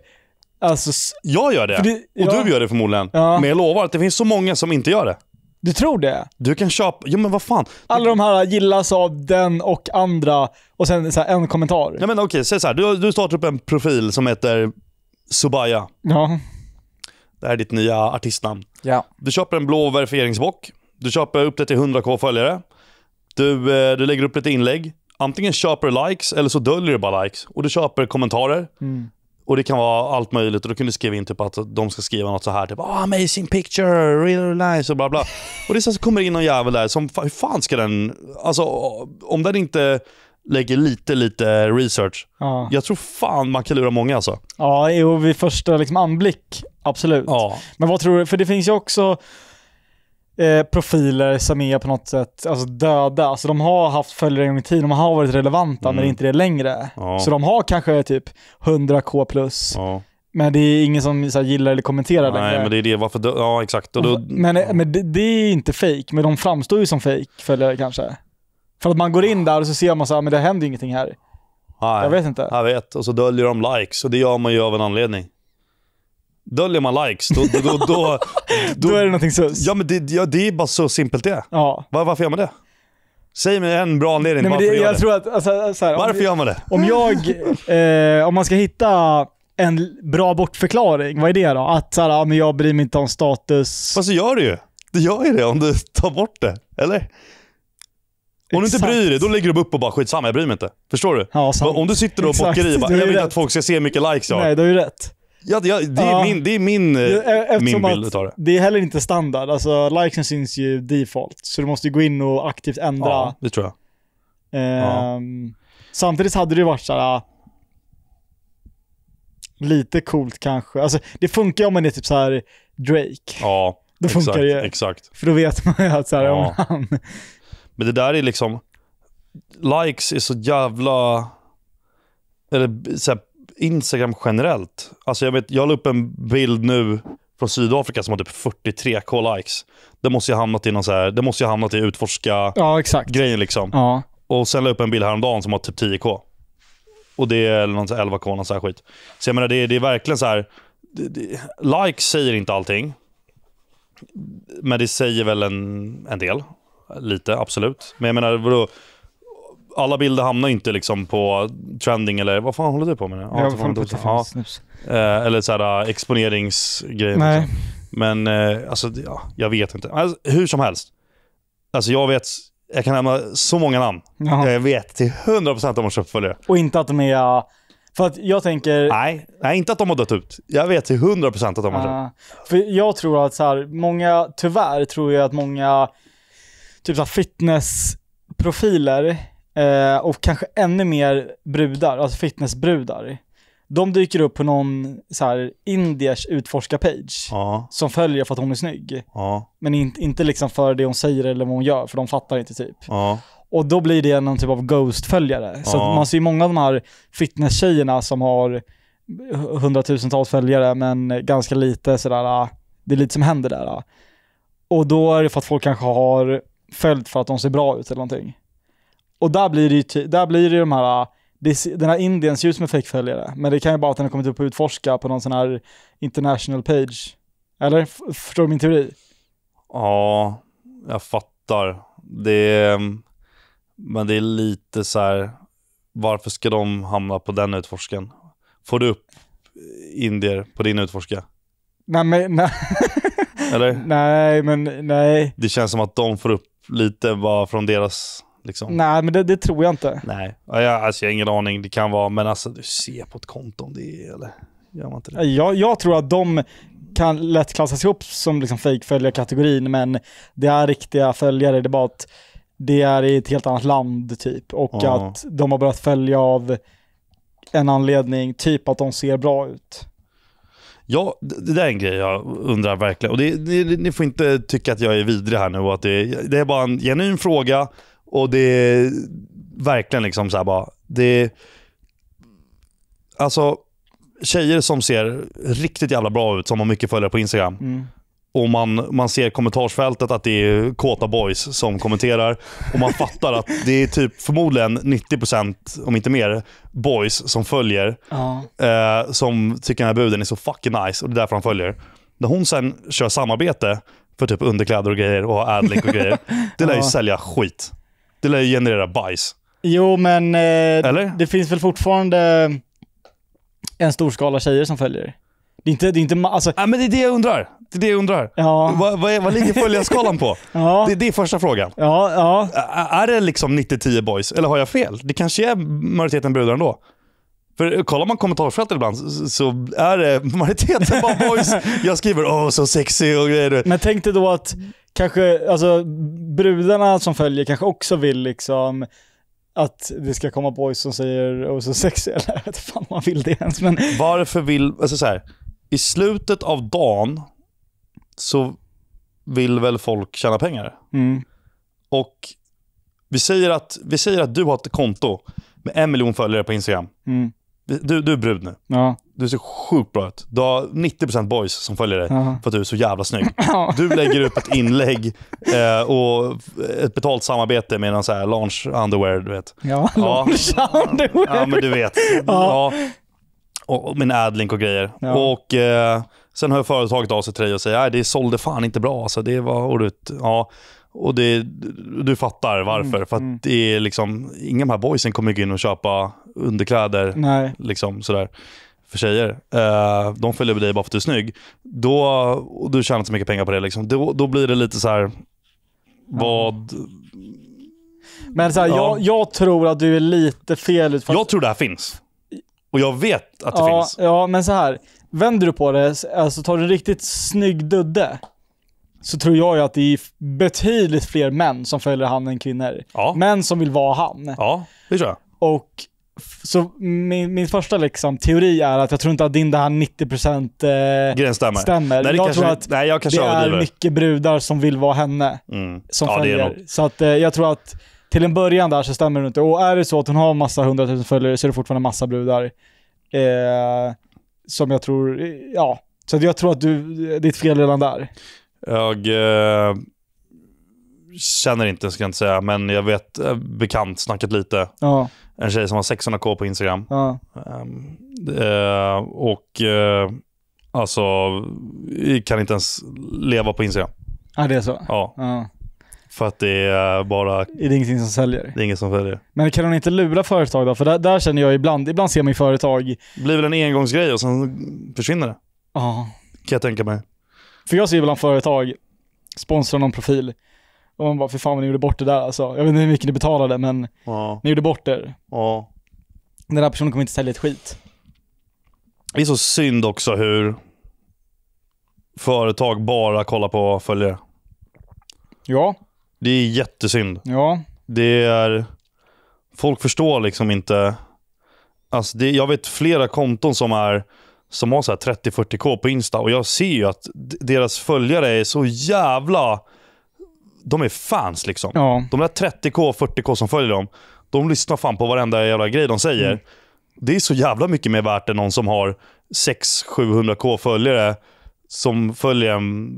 Alltså, jag gör det. det och ja. du gör det förmodligen. Ja. Men jag lovar att det finns så många som inte gör det. Du tror det? Du kan köpa, ja men vad fan. Alla de här gillas av den och andra och sen så en kommentar. Ja men okej, okay, säg så här. Du, du startar upp en profil som heter Subaya. Ja. Det här är ditt nya artistnamn. Ja. Du köper en blå verifieringsbock. Du köper upp det till 100k följare. Du, eh, du lägger upp lite inlägg. Antingen köper du likes eller så döljer du bara likes. Och du köper kommentarer. Mm. Och det kan vara allt möjligt. Och då kunde du skriva in typ att de ska skriva något så här typ oh, “Amazing picture, real nice” och bla bla. Och det så, så kommer det in någon jävel där som, hur fan ska den, alltså om den inte lägger lite, lite research. Ja. Jag tror fan man kan lura många alltså. Ja, vid första liksom, anblick, absolut. Ja. Men vad tror du, för det finns ju också eh, profiler som är på något sätt alltså döda. Alltså de har haft följare en gång i tiden, de har varit relevanta mm. men det är inte det längre. Ja. Så de har kanske typ 100k plus. Ja. Men det är ingen som här, gillar eller kommenterar Nej, längre. Nej, men det är det. Varför dö- ja, exakt. Och då... Men, men det, det, är inte fake, men de framstår ju som fake följare kanske. För att man går in där och så ser man så här, men det händer ingenting här. Nej, jag vet inte. Jag vet. Och så döljer de likes och det gör man ju av en anledning döljer man likes, då... Då, då, då, då är det någonting sus. Ja, men det, ja, det är bara så simpelt det Ja. Var, varför gör man det? Säg mig en bra anledning Nej, men varför det, jag gör tror det. att, alltså, så här, Varför vi- gör man det? Om jag, eh, om man ska hitta en bra bortförklaring, vad är det då? Att så här, jag bryr mig inte om status. Fast så gör du ju. Du gör ju det om du tar bort det. Eller? Om du inte bryr dig, då lägger du upp och bara “skitsamma, jag bryr mig inte”. Förstår du? Ja, Om du sitter och bockar i bara, “jag vill inte att folk ska se hur mycket likes jag har”. Nej, du har ju rätt. Ja, det, det, är, ja. Min, det är min, eh, e- min bild av det. Det är heller inte standard. Alltså, likesen syns ju default, så du måste gå in och aktivt ändra. Ja, det tror jag. Ehm, ja. Samtidigt hade det varit såhär, ah, lite coolt kanske. Alltså, det funkar om man är typ så här Drake. Ja, då exakt, funkar det exakt. För då vet man ju att så här, ja. om han... Men det där är liksom, likes är så jävla, eller så här, Instagram generellt. Alltså jag, vet, jag la upp en bild nu från Sydafrika som har typ 43k likes. Det måste ju hamnat i någon så här, det måste ju hamnat i utforska grejen ja, exakt. liksom. Ja. Och sen la jag upp en bild häromdagen som har typ 10k. Och det är någon 11k, eller sån här skit. Så jag menar, det, det är verkligen så här. Det, det, likes säger inte allting. Men det säger väl en, en del. Lite, absolut. Men jag menar, vadå? alla bilder hamnar inte liksom på trending eller vad fan håller du på med? Ja, jag fan typ på ja. Eh, eller så här eh, exponeringsgrejer. Nej. Liksom. Men eh, alltså, ja, jag vet inte. Alltså, hur som helst. Alltså jag vet, jag kan nämna så många namn. Jaha. Jag vet till 100% att de har köpt följare. Och inte att de är... För att jag tänker... Nej, nej, inte att de har dött ut. Jag vet till 100% att de har uh, köpt. För jag tror att så här, många, tyvärr tror jag att många typ så här fitnessprofiler Eh, och kanske ännu mer brudar, alltså fitnessbrudar. De dyker upp på någon så här indiers utforskarpage ja. som följer för att hon är snygg. Ja. Men in, inte liksom för det hon säger eller vad hon gör, för de fattar inte typ. Ja. Och då blir det någon typ av ghost-följare. Så man ser många av de här fitness-tjejerna som har hundratusentals följare men ganska lite sådär, ah, det är lite som händer där. Ah. Och då är det för att folk kanske har följt för att de ser bra ut eller någonting. Och där blir det ju, där blir det de här, ah, den här Indien ser ut som en fejkföljare, men det kan ju bara att den har kommit upp på Utforska på någon sån här international page. Eller? Förstår du min teori? Ja, jag fattar. Det är, mm, men det är lite så här, varför ska de hamna på den utforsken? Får du upp eh, indier på din utforska? Nej, men... Nej. Eller? Nej, men nej. Det känns som att de får upp lite bara från deras Liksom. Nej, men det, det, tror jag inte. Nej, jag, alltså, jag har ingen aning. Det kan vara, men alltså du ser på ett konto om det är eller? Gör man inte det? Jag, jag tror att de kan lätt klassas ihop som liksom fake men det är riktiga följare. Det är bara att det är i ett helt annat land typ och oh. att de har börjat följa av en anledning, typ att de ser bra ut. Ja, det där är en grej jag undrar verkligen. Och det, ni, ni, får inte tycka att jag är vidrig här nu. Att det, det är bara en genuin fråga och det är verkligen liksom så här bara... Det, alltså, tjejer som ser riktigt jävla bra ut, som har mycket följare på Instagram. Mm. Och man, man ser kommentarsfältet att det är kåta boys som kommenterar. Och man fattar att det är typ förmodligen 90%, om inte mer, boys som följer. Ja. Eh, som tycker den här buden är så fucking nice och det är därför han följer. När hon sen kör samarbete för typ underkläder och grejer och har adlink och grejer. Det lär ju sälja skit. Det lär ju generera bajs. Jo, men eh, Eller? det finns väl fortfarande en stor skala tjejer som följer. Det är inte, det är inte alltså... Nej, men det är det jag undrar. Det är det jag undrar. Ja. Vad, vad, är, vad ligger följarskalan på? ja. det, det är första frågan. Ja, ja. Är det liksom 90-10 boys, eller har jag fel? Det kanske är majoriteten brudar ändå. För eh, kollar man kommentarsfältet ibland så är det majoriteten bara boys. Jag skriver åh oh, så sexy och grejer. Men tänk dig då att kanske, alltså brudarna som följer kanske också vill liksom att det ska komma boys som säger oh så sexy eller jag vet inte fan om man vill det ens. Men... Varför vill, alltså så här, i slutet av dagen så vill väl folk tjäna pengar? Mm. Och vi säger, att, vi säger att du har ett konto med en miljon följare på Instagram. Mm. Du, du är brud nu. Ja. Du ser sjukt bra ut. Du har 90% boys som följer dig ja. för att du är så jävla snygg. Ja. Du lägger upp ett inlägg eh, och ett betalt samarbete med någon så här launch underwear, du vet. Ja, launch underwear. Ja, men du vet. Ja. Och min adlink och grejer. Ja. Och eh, Sen hör företaget av sig till dig och säger att det sålde fan inte bra. Alltså, det var, och du, ja, och det, du fattar varför. Mm, för att mm. det är liksom, inga av de här boysen kommer gå in och köpa underkläder Nej. Liksom, sådär, för tjejer. Eh, de följer med dig bara för att du är snygg. Då, och du tjänar inte så mycket pengar på det. Liksom. Då, då blir det lite så här, mm. vad... Men så ja. jag, jag tror att du är lite fel ut. Jag tror det här finns. Och jag vet att det ja, finns. Ja, men så här. Vänder du på det, alltså tar du en riktigt snygg dudde, så tror jag ju att det är betydligt fler män som följer han än kvinnor. Ja. Män som vill vara han. Ja, det tror jag. Och så min, min första liksom, teori är att jag tror inte att din det här 90% eh, Gren stämmer. stämmer. Nej, jag kanske, tror att nej, jag det är mycket brudar som vill vara henne mm. som ja, följer. Så att, eh, jag tror att till en början där så stämmer det inte. Och är det så att hon har massa hundratusen följare så är det fortfarande massa brudar. Eh, som jag tror, ja. Så jag tror att du, ditt fel redan där. Jag eh, känner inte, ska jag inte säga, men jag vet eh, bekant, snackat lite. Ja. En tjej som har 600k på Instagram. Ja. Ehm, eh, och eh, alltså, kan inte ens leva på Instagram. Ja, ah, det är så? Ja. ja. För att det är bara... Det är ingenting som säljer. Det är ingen som säljer. Men kan hon inte lura företag då? För där, där känner jag ibland, ibland ser man ju företag... Det blir väl en engångsgrej och sen försvinner det. Ja. Ah. Kan jag tänka mig. För jag ser ibland företag sponsra någon profil. Och man bara, för fan vad ni gjorde bort det där alltså. Jag vet inte hur mycket ni betalade men ah. ni gjorde bort er. Ja. Den där personen kommer inte sälja ett skit. Det är så synd också hur företag bara kollar på följare. Ja. Det är jättesynd. Ja. Det är... Folk förstår liksom inte. Alltså det, jag vet flera konton som är som har 30-40k på Insta och jag ser ju att deras följare är så jävla... De är fans liksom. Ja. De där 30k 40k som följer dem, de lyssnar fan på varenda jävla grej de säger. Mm. Det är så jävla mycket mer värt än någon som har 600-700k följare som följer en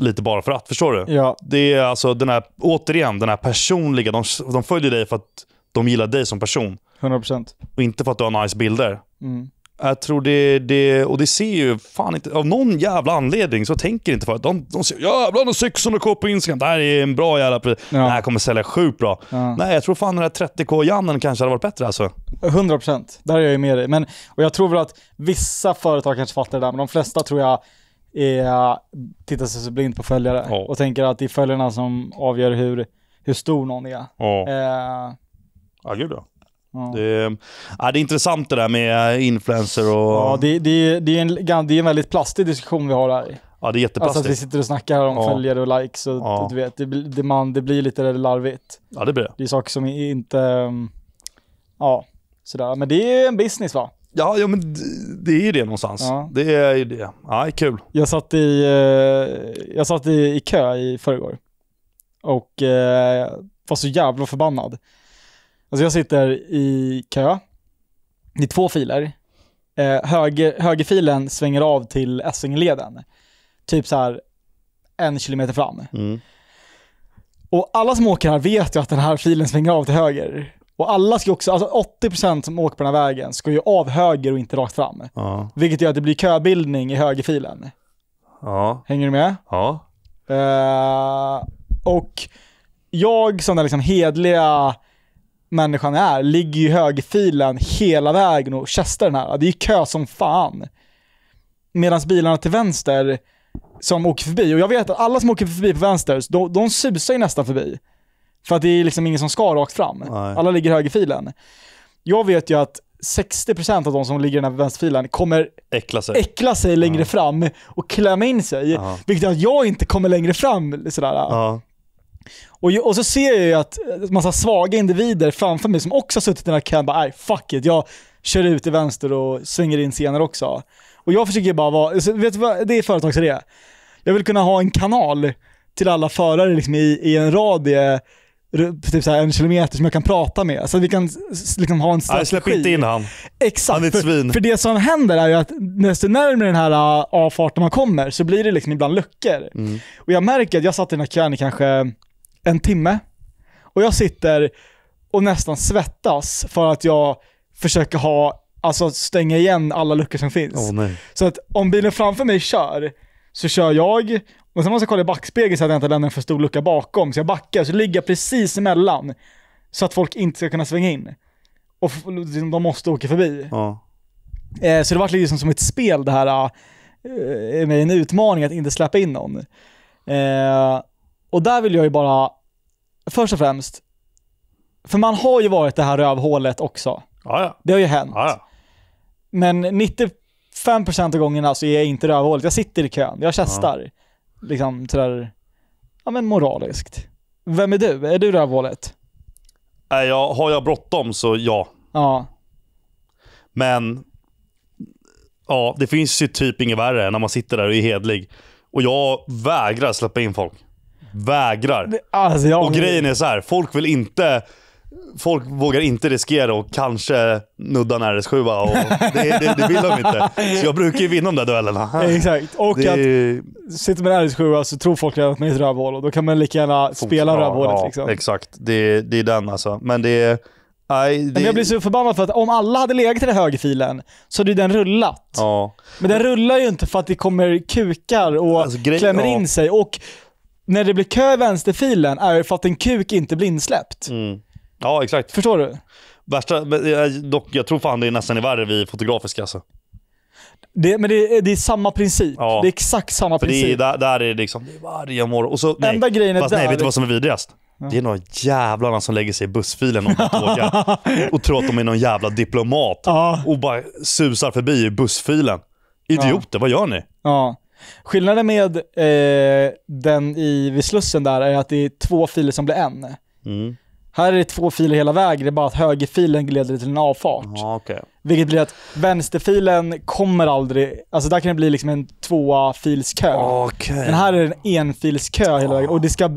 lite bara för att. Förstår du? Ja. Det är alltså den här, återigen, den här personliga. De, de följer dig för att de gillar dig som person. 100%. Och inte för att du har nice bilder. Mm. Jag tror det, det, och det ser ju fan inte, av någon jävla anledning så tänker inte folk. De, de ser jävlar de 600k på Instagram, det här är en bra jävla pris. Ja. Det här kommer sälja sjukt bra. Ja. Nej, jag tror fan den här 30k-jannen kanske hade varit bättre alltså. 100%, där är jag ju med dig. Men, och jag tror väl att vissa företag kanske fattar det där, men de flesta tror jag är, tittar sig så blint på följare ja. och tänker att det är följarna som avgör hur, hur stor någon är. Ja, eh, ja gud ja. Det, ja, det är intressant det där med influencer och... Ja, det, det, det, är en, det är en väldigt plastig diskussion vi har här. Ja, det är jätteplastigt. Alltså att vi sitter och snackar om ja. följare och likes och ja. du vet, det, det, man, det blir lite larvigt. Ja, det blir det. Det är saker som inte... Mm, ja, sådär. Men det är en business va? Ja, ja men det är ju det någonstans. Ja. Det är ju det. Ja, det är kul. Jag satt i, eh, jag satt i, i kö i förrgår och eh, var så jävla förbannad. Alltså jag sitter i kö, i två filer. Eh, höger, högerfilen svänger av till Essingeleden, typ så här en kilometer fram. Mm. Och alla som åker här vet ju att den här filen svänger av till höger. Och alla ska också, alltså 80% som åker på den här vägen ska ju av höger och inte rakt fram. Ja. Vilket gör att det blir köbildning i högerfilen. Ja. Hänger du med? Ja. Uh, och jag som den liksom hedliga människan är, ligger ju i högerfilen hela vägen och kästar den här. Det är kö som fan. Medan bilarna till vänster som åker förbi, och jag vet att alla som åker förbi på vänster, de, de susar ju nästan förbi. För att det är liksom ingen som ska rakt fram. Nej. Alla ligger i högerfilen. Jag vet ju att 60% av de som ligger i den här vänsterfilen kommer äckla sig, äckla sig längre mm. fram och klämma in sig. Uh Vilket gör att jag inte kommer längre fram. Sådär. Uh Och, och så ser jag ju att massa svaga individer framför mig som också har suttit i den här kön bara fuck it, jag kör ut till vänster och svänger in senare också. Och jag försöker bara vara, alltså, vet du vad, det är företagsidé. Jag vill kunna ha en kanal till alla förare liksom i, i en radie typ så en kilometer som jag kan prata med. Så att vi kan liksom ha en strategi. Nej, släpp inte in han. Exakt. Han är ett svin. För, för det som händer är ju att desto närmare den här äh, avfarten man kommer så blir det liksom ibland luckor. Mm. Och jag märker att jag satt i den här kön i kanske en timme och jag sitter och nästan svettas för att jag försöker ha, alltså stänga igen alla luckor som finns. Oh, så att om bilen framför mig kör så kör jag och sen måste jag kolla i backspegeln så att jag inte lämnar en för stor lucka bakom. Så jag backar, så ligger jag precis emellan. Så att folk inte ska kunna svänga in. Och liksom, de måste åka förbi. Ja. Eh, så det var liksom som ett spel det här, eh, med en utmaning att inte släppa in någon. Eh, och där vill jag ju bara, först och främst, för man har ju varit det här rövhålet också. Ja, ja. Det har ju hänt. Men 95% av gångerna så är jag inte rövhålet. Jag sitter i kön, jag kästar liksom sådär, ja men moraliskt. Vem är du? Är du rövhålet? Äh, jag, har jag bråttom så ja. Ja. Men, ja, det finns ju typ inget värre än när man sitter där och är hedlig. Och jag vägrar släppa in folk. Vägrar. Det, alltså, jag... Och grejen är så här, folk vill inte folk vågar inte riskera och kanske nudda en RS7 och det, det, det, vill de inte. Så jag brukar ju vinna de där duellerna. Exakt, och det... att sitter man en RS7 så tror folk redan att man är ett rövhål och då kan man lika gärna Fokus, spela ja, rövhålet. Ja, liksom. Exakt, det, det är den alltså. Men det är... det... jag blir så förbannad för att om alla hade legat i den högerfilen så hade den rullat. Ja. Men den rullar ju inte för att det kommer kukar och alltså, grej... klämmer in ja. sig. Och när det blir kö i vänsterfilen är det för att en kuk inte blir insläppt. Mm. Ja, exakt. Förstår du? Värsta, eh, dock, jag tror fan det är nästan är värre vid fotografiska alltså. Det, men det är, det är samma princip. Ja. Det är exakt samma För princip. Det är, där, där är det liksom, det är varje morgon. Och så, nej, Enda grejen är fast där. nej, vet du vad som är vidrigast? Ja. Det är några jävlarna som lägger sig i bussfilen och åka och tror att de är någon jävla diplomat. Ja. Och bara susar förbi i bussfilen. Idioter, vad gör ni? Ja. Skillnaden med eh, den i, vid Slussen där är att det är två filer som blir en. Mm. Här är det två filer hela vägen, det är bara att högerfilen leder till en avfart. Ah, okay. Vilket blir att vänsterfilen kommer aldrig, alltså där kan det bli liksom en tvåa Okay. Men här är det en enfilskö ah. hela vägen och det ska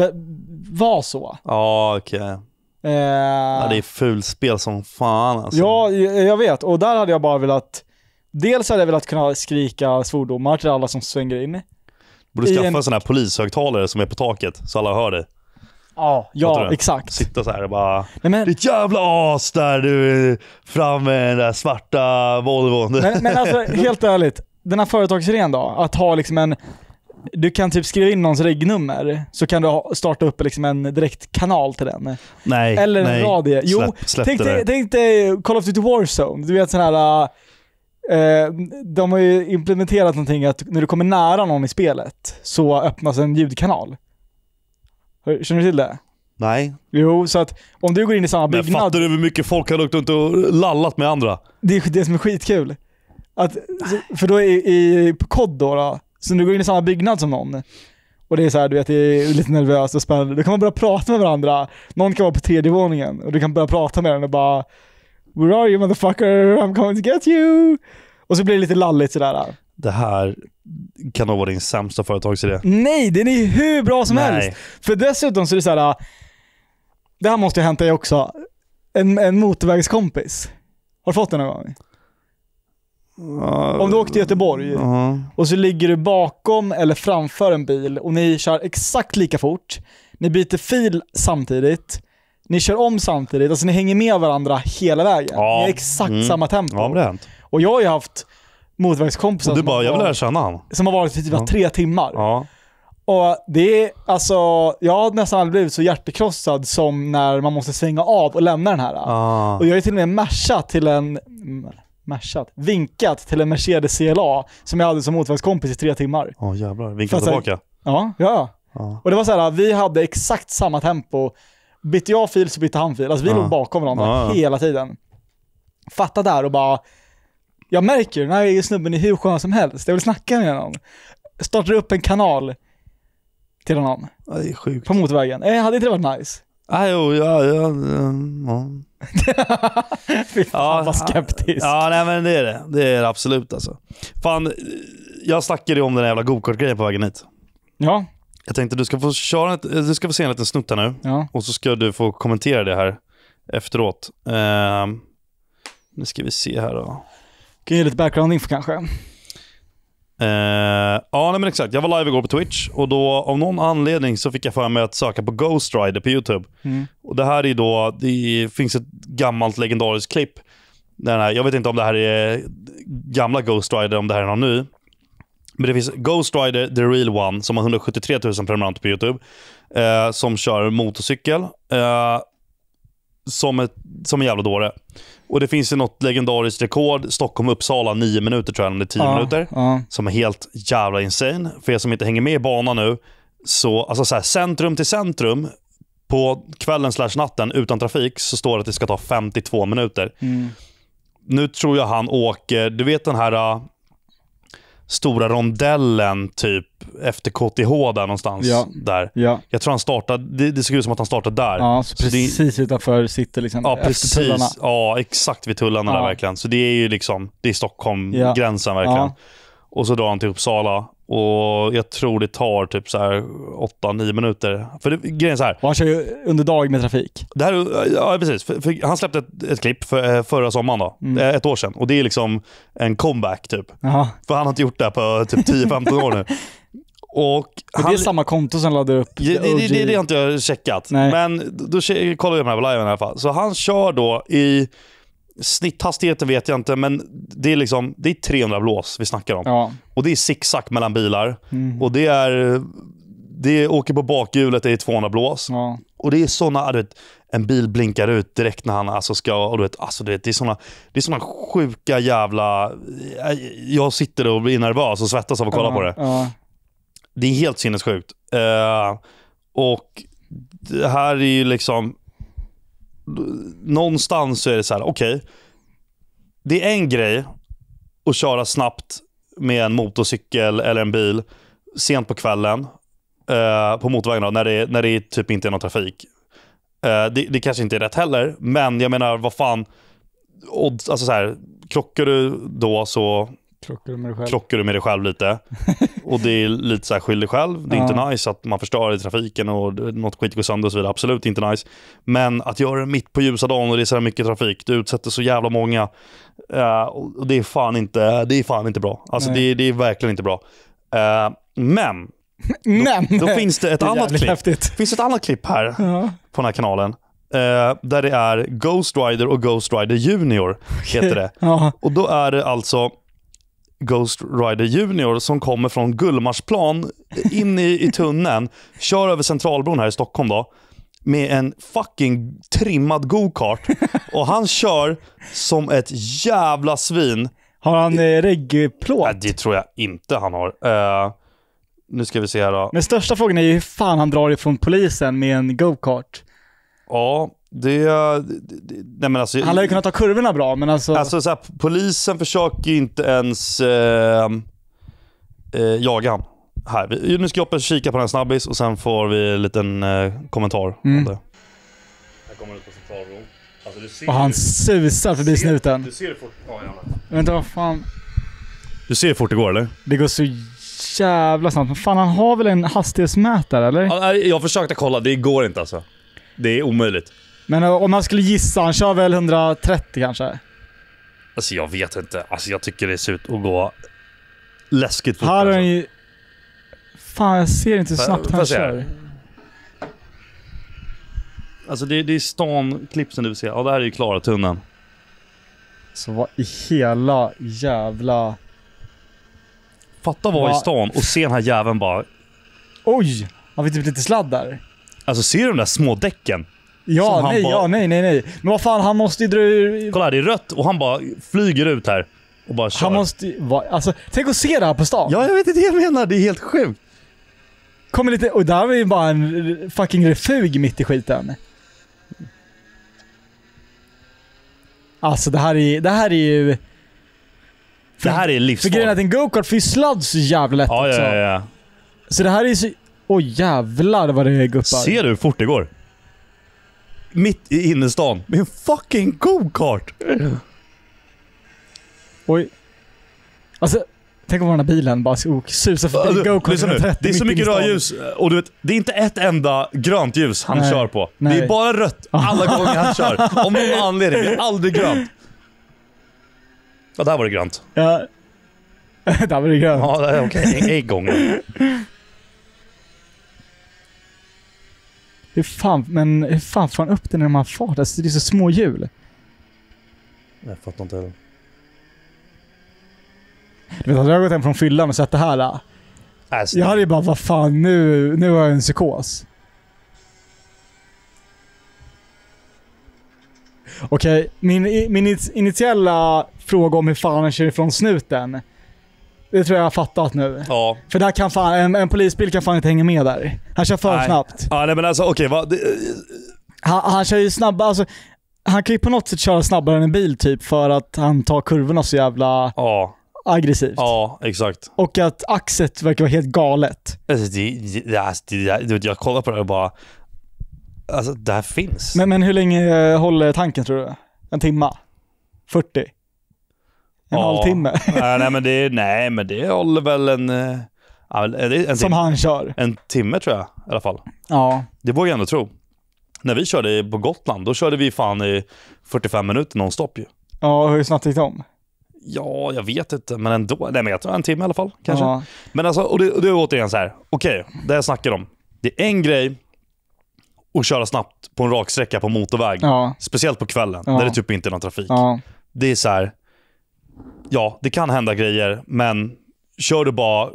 vara så. Ja, okej. Okay. Eh, ja, det är fulspel som fan alltså. Ja, jag vet. Och där hade jag bara velat, dels hade jag velat kunna skrika svordomar till alla som svänger in. Borde skaffa en sån här polishögtalare som är på taket så alla hör dig. Ja, ja exakt. Sitta såhär och bara, Nej, men... ditt jävla as där du fram med den där svarta Volvon. Men, men alltså helt ärligt, den här företagsidén då? Att ha liksom en du kan typ skriva in någons regnummer, så kan du starta upp liksom en direktkanal till den. Nej, Eller nej. en radie. Jo, släpp, släpp tänk, dig, tänk dig Call of Duty Warzone. Du vet sån här... Eh, de har ju implementerat någonting att när du kommer nära någon i spelet så öppnas en ljudkanal. Känner du till det? Nej. Jo, så att om du går in i samma byggnad... Men fattar du hur mycket folk har åkt runt och lallat med andra? Det är det som är skitkul. Att, för då är i kod då, då, så du går in i samma byggnad som någon och det är så här, du vet, det är lite nervöst och spännande. Då kan man börja prata med varandra. Någon kan vara på tredje våningen och du kan börja prata med den och bara “Where are you motherfucker? I'm coming to get you!” Och så blir det lite lalligt sådär det här kan nog vara din sämsta företagsidé. Nej, den är hur bra som Nej. helst. För dessutom så är det så här, äh, det här måste jag hämta dig också. En, en motorvägskompis. Har du fått den någon gång? Om du åker till Göteborg uh -huh. och så ligger du bakom eller framför en bil och ni kör exakt lika fort, ni byter fil samtidigt, ni kör om samtidigt, alltså ni hänger med varandra hela vägen. Ja. Ni är exakt mm. samma tempo. Ja, och jag har ju haft motorvägskompisar. Och du bara, jag vill lära känna han. Som har varit i typ ja. tre timmar. Ja. Och det är alltså, jag har nästan aldrig blivit så hjärtekrossad som när man måste svänga av och lämna den här. Ah. Och jag är till och med mashat till en, mashat, vinkat till en Mercedes CLA som jag hade som motorvägskompis i tre timmar. Ja oh, jävlar, vinkat tillbaka? ja, ja. Ah. Och det var så här, vi hade exakt samma tempo. Bytte jag fil så bytte han fil. Alltså vi ah. låg bakom varandra hela tiden. Fatta där och bara, jag märker ju, den här snubben är hur skön som helst. Jag vill snacka med honom. startar upp en kanal till honom. Ja, det är sjukt. På motorvägen. Eh, hade inte det varit nice? Ah, jo, ja, ja, ja. Fy fan ja, vad skeptisk. Ja, nej, men det är det. Det är det absolut alltså. Fan, jag snackade ju om den där jävla gokart-grejen på vägen hit. Ja. Jag tänkte du ska få, köra, du ska få se en liten snutt här nu. Ja. Och så ska du få kommentera det här efteråt. Uh, nu ska vi se här då. Kan ge lite background-info kanske. Uh, ja, men exakt. Jag var live igår på Twitch och då av någon anledning så fick jag för mig att söka på Ghost Rider på YouTube. Mm. Och Det här är då, det finns ett gammalt legendariskt klipp. Den här, jag vet inte om det här är gamla Ghost Rider, om det här är någon ny. Men det finns Ghost Rider The Real One som har 173 000 prenumeranter på YouTube. Eh, som kör motorcykel. Eh, som, ett, som en jävla dåre. Och det finns ju något legendariskt rekord, Stockholm-Uppsala, 9 minuter tror jag, eller det 10 ja, minuter. Ja. Som är helt jävla insane. För er som inte hänger med i banan nu, så, alltså så här, centrum till centrum, på kvällen slash natten utan trafik, så står det att det ska ta 52 minuter. Mm. Nu tror jag han åker, du vet den här äh, stora rondellen typ efter KTH där någonstans. Ja. Där. Ja. Jag tror han startade, det, det såg ut som att han startade där. Ja, så så precis det, utanför city liksom. Ja, precis. Ja, exakt vid tullarna ja. där verkligen. Så det är ju liksom, det är Stockholm-gränsen verkligen. Och så drar han till Uppsala och jag tror det tar typ 8-9 minuter. För det, grejen är så här. Och han kör ju under dag med trafik. Det här, ja, precis. För, för han släppte ett, ett klipp för, eh, förra sommaren, då, mm. Eh, ett år sedan. Och det är liksom en comeback typ. Aha. För han har inte gjort det här på typ 10-15 år nu. Och han, det är samma konto som laddar upp det, det, det, det, det har inte jag checkat. Nej. Men då kollar jag med på liven i alla fall. Så han kör då i Snitthastigheten vet jag inte, men det är, liksom, det är 300 blås vi snackar om. Ja. Och Det är zigzag mellan bilar. Mm. Och det är, det åker på bakhjulet, det är 200 blås. Ja. Och det är sådana, vet, en bil blinkar ut direkt när han alltså ska, och du vet, alltså det, det är sådana det är såna sjuka jävla... Eh, jag sitter och blir nervös och svettas av att kolla ja, på det. Ja. Det är helt sinnessjukt. Uh, och det här är ju liksom någonstans så är det så här, okej. Okay, det är en grej att köra snabbt med en motorcykel eller en bil sent på kvällen eh, på motorvägen då, när, det, när det typ inte är någon trafik. Eh, det, det, kanske inte är rätt heller, men jag menar vad fan. Odds, alltså så här, krockar du då så Krockar du med dig själv? Klockar du med dig själv lite. och det är lite så här, skyll dig själv. Det är ja. inte nice att man förstör i trafiken och något skit går sönder och så vidare. Absolut inte nice. Men att göra det mitt på ljusa dagen och det är så här mycket trafik. Du utsätter så jävla många. Uh, och det är fan inte, det är fan inte bra. Alltså det, det, är verkligen inte bra. Uh, men då, då, finns det ett det annat klipp. Häftigt. finns ett annat klipp här ja. på den här kanalen. Eh, där det är Ghost Rider och Ghost Rider Junior. Heter det. ja. Och då är det alltså Ghost Rider Junior som kommer från Gullmarsplan in i, i tunneln, kör över Centralbron här i Stockholm då, med en fucking trimmad go-kart. Och han kör som ett jävla svin. Har han eh, reggplåt? Nej, det tror jag inte han har. Uh, nu ska vi se här då. Men största frågan är ju hur fan han drar ifrån polisen med en go-kart. Ja, det, det, nej men alltså, Han lär ju kunna ta kurvorna bra, men alltså... alltså så här, polisen försöker ju inte ens eh, eh, jaga han. Här, vi, nu ska jag kika på den snabbis och sen får vi en liten eh, kommentar mm. om det. Här kommer ut på centralbron. Alltså, du ser och han susar förbi ser, snuten. Du ser fort... ja. Vänta, vad fan... Du ser hur fort det går eller? Det går så jävla snabbt. Men fan, han har väl en hastighetsmätare eller? Jag försökte kolla, det går inte alltså. Det är omöjligt. Men eh, om man skulle gissa, han kör väl 130 kanske? Alltså jag vet inte. Alltså jag tycker det ser ut att gå läskigt fort. Här har han alltså. ju... Fan, jag ser inte hur snabbt han kör. Alltså det, det är stan-klipsen du vill se. Ja, det här är ju Klaratunneln. Så vad i hela jävla... Fatta vara i stan och se den här jäveln bara... Oj! Han fick typ lite sladd där? Alltså ser du de där små däcken? Ja, nej, bara... ja, nej, nej, nej. Men vad fan, han måste ju dra ur... Kolla här, det är rött och han bara flyger ut här. Och bara kör. Han måste va, alltså, Tänk att se det här på stan. Ja, jag vet inte det jag menar. Det är helt sjukt. Kommer lite... Och där var ju bara en fucking refug mitt i skiten. Alltså det här är, det här är ju... För, det här är livsfarligt. För grejen är att en go-kart får ju sladd så jävla lätt ja, också. Ja, ja, ja. Så det här är ju så... Åh oh, jävlar vad det guppar. Ser du hur fort det går? mitt i innerstan med en fucking go-kart. Oj. Alltså, tänk om den här bilen bara susar förbi alltså, go-karten Det är så mycket rödljus och du vet, det är inte ett enda grönt ljus han nej, kör på. Nej. Det är bara rött alla gånger han kör. Om någon anledning. Det är aldrig grönt. Ja, där var det grönt. Ja. där var det grönt. Ja, okej. Okay. en gång. Hur fan, men hur fan får han upp den när man fart? Alltså, det är så små hjul. Jag fattar inte heller. Du vet, hade jag gått hem från fyllan och sett det här. Alltså. Jag hade ju bara, vad fan, nu, nu har jag en psykos. Okej, okay. min, min initiella fråga om hur fan han kör ifrån snuten det tror jag jag har fattat nu. Ja. För där kan fan, en, en polisbil kan fan inte hänga med där. Han kör för nej. snabbt. Ja, nej men alltså Okay, det... han, han kör ju snabbare, alltså, han kan ju på något sätt köra snabbare än en bil typ för att han tar kurvorna så jävla ja. aggressivt. Ja, exakt. Och att axet verkar vara helt galet. Alltså, det, det, det, jag kollar på det och bara... Alltså det här finns. Men, men hur länge eh, håller tanken tror du? En timma? 40? En ja. halvtimme? nej, nej, men det, nej, men det håller väl en... Eh, en, Som han kör? En timme tror jag i alla fall. Ja. Det vågar jag ändå tro. När vi körde på Gotland, då körde vi fan i 45 minuter nonstop ju. Ja, hur snabbt gick det om? Ja, jag vet inte, men ändå. Nej, men jag tror en timme i alla fall. Kanske. Ja. Men alltså, och det, och det är återigen så här. Okej, okay, det jag snackar om. Det är en grej att köra snabbt på en raksträcka på motorväg. Ja. Speciellt på kvällen, ja. där det typ inte är någon trafik. Det är så här, ja, det kan hända grejer, men kör du bara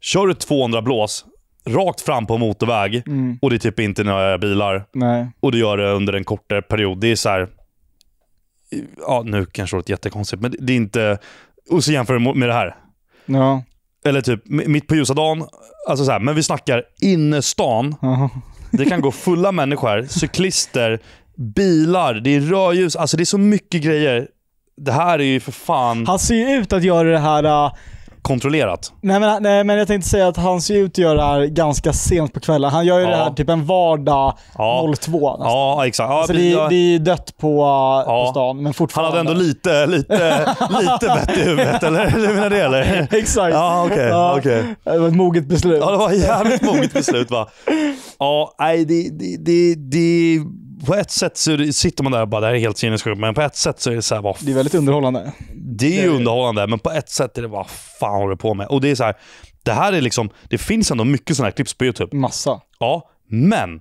kör du 200 blås rakt fram på motorväg mm. och det är typ inte några bilar. Nej. Och du gör det under en kortare period. Det är så här, Ja, nu kanske det låter jättekonstigt, men det är inte... Och så jämför du med det här. Ja. Eller typ mitt på ljusa dagen. Alltså så här, men vi snackar innerstan. Ja. Det kan gå fulla människor, cyklister, bilar, det är rödljus. Alltså det är så mycket grejer det här är ju för fan... Han ser ju ut att göra det här... Uh... Kontrollerat. Nej men, nej men jag tänkte säga att han ser ut att göra det här ganska sent på kvällen. Han gör ju ja. det här typ en vardag ja. 02 nästan. Ja exakt. Ja, alltså det, ja. det är ju dött på, äh, på stan men fortfarande. Han hade ändå lite, lite, lite bett i huvudet eller? Du menar det eller? Exakt. Ja okej. Okay, okay. Det var ett moget beslut. Ja det var ett jävligt moget beslut va. Ja nej det, det, det, det på ett sätt så sitter man där och bara det här är helt sinnessjukt, men på ett sätt så är det så här, Det är väldigt underhållande. Det är ju underhållande, men på ett sätt är det vad fan håller du på med? Och det är så här, det här är liksom, det finns ändå mycket sådana här klipp på YouTube. Massa. Ja, men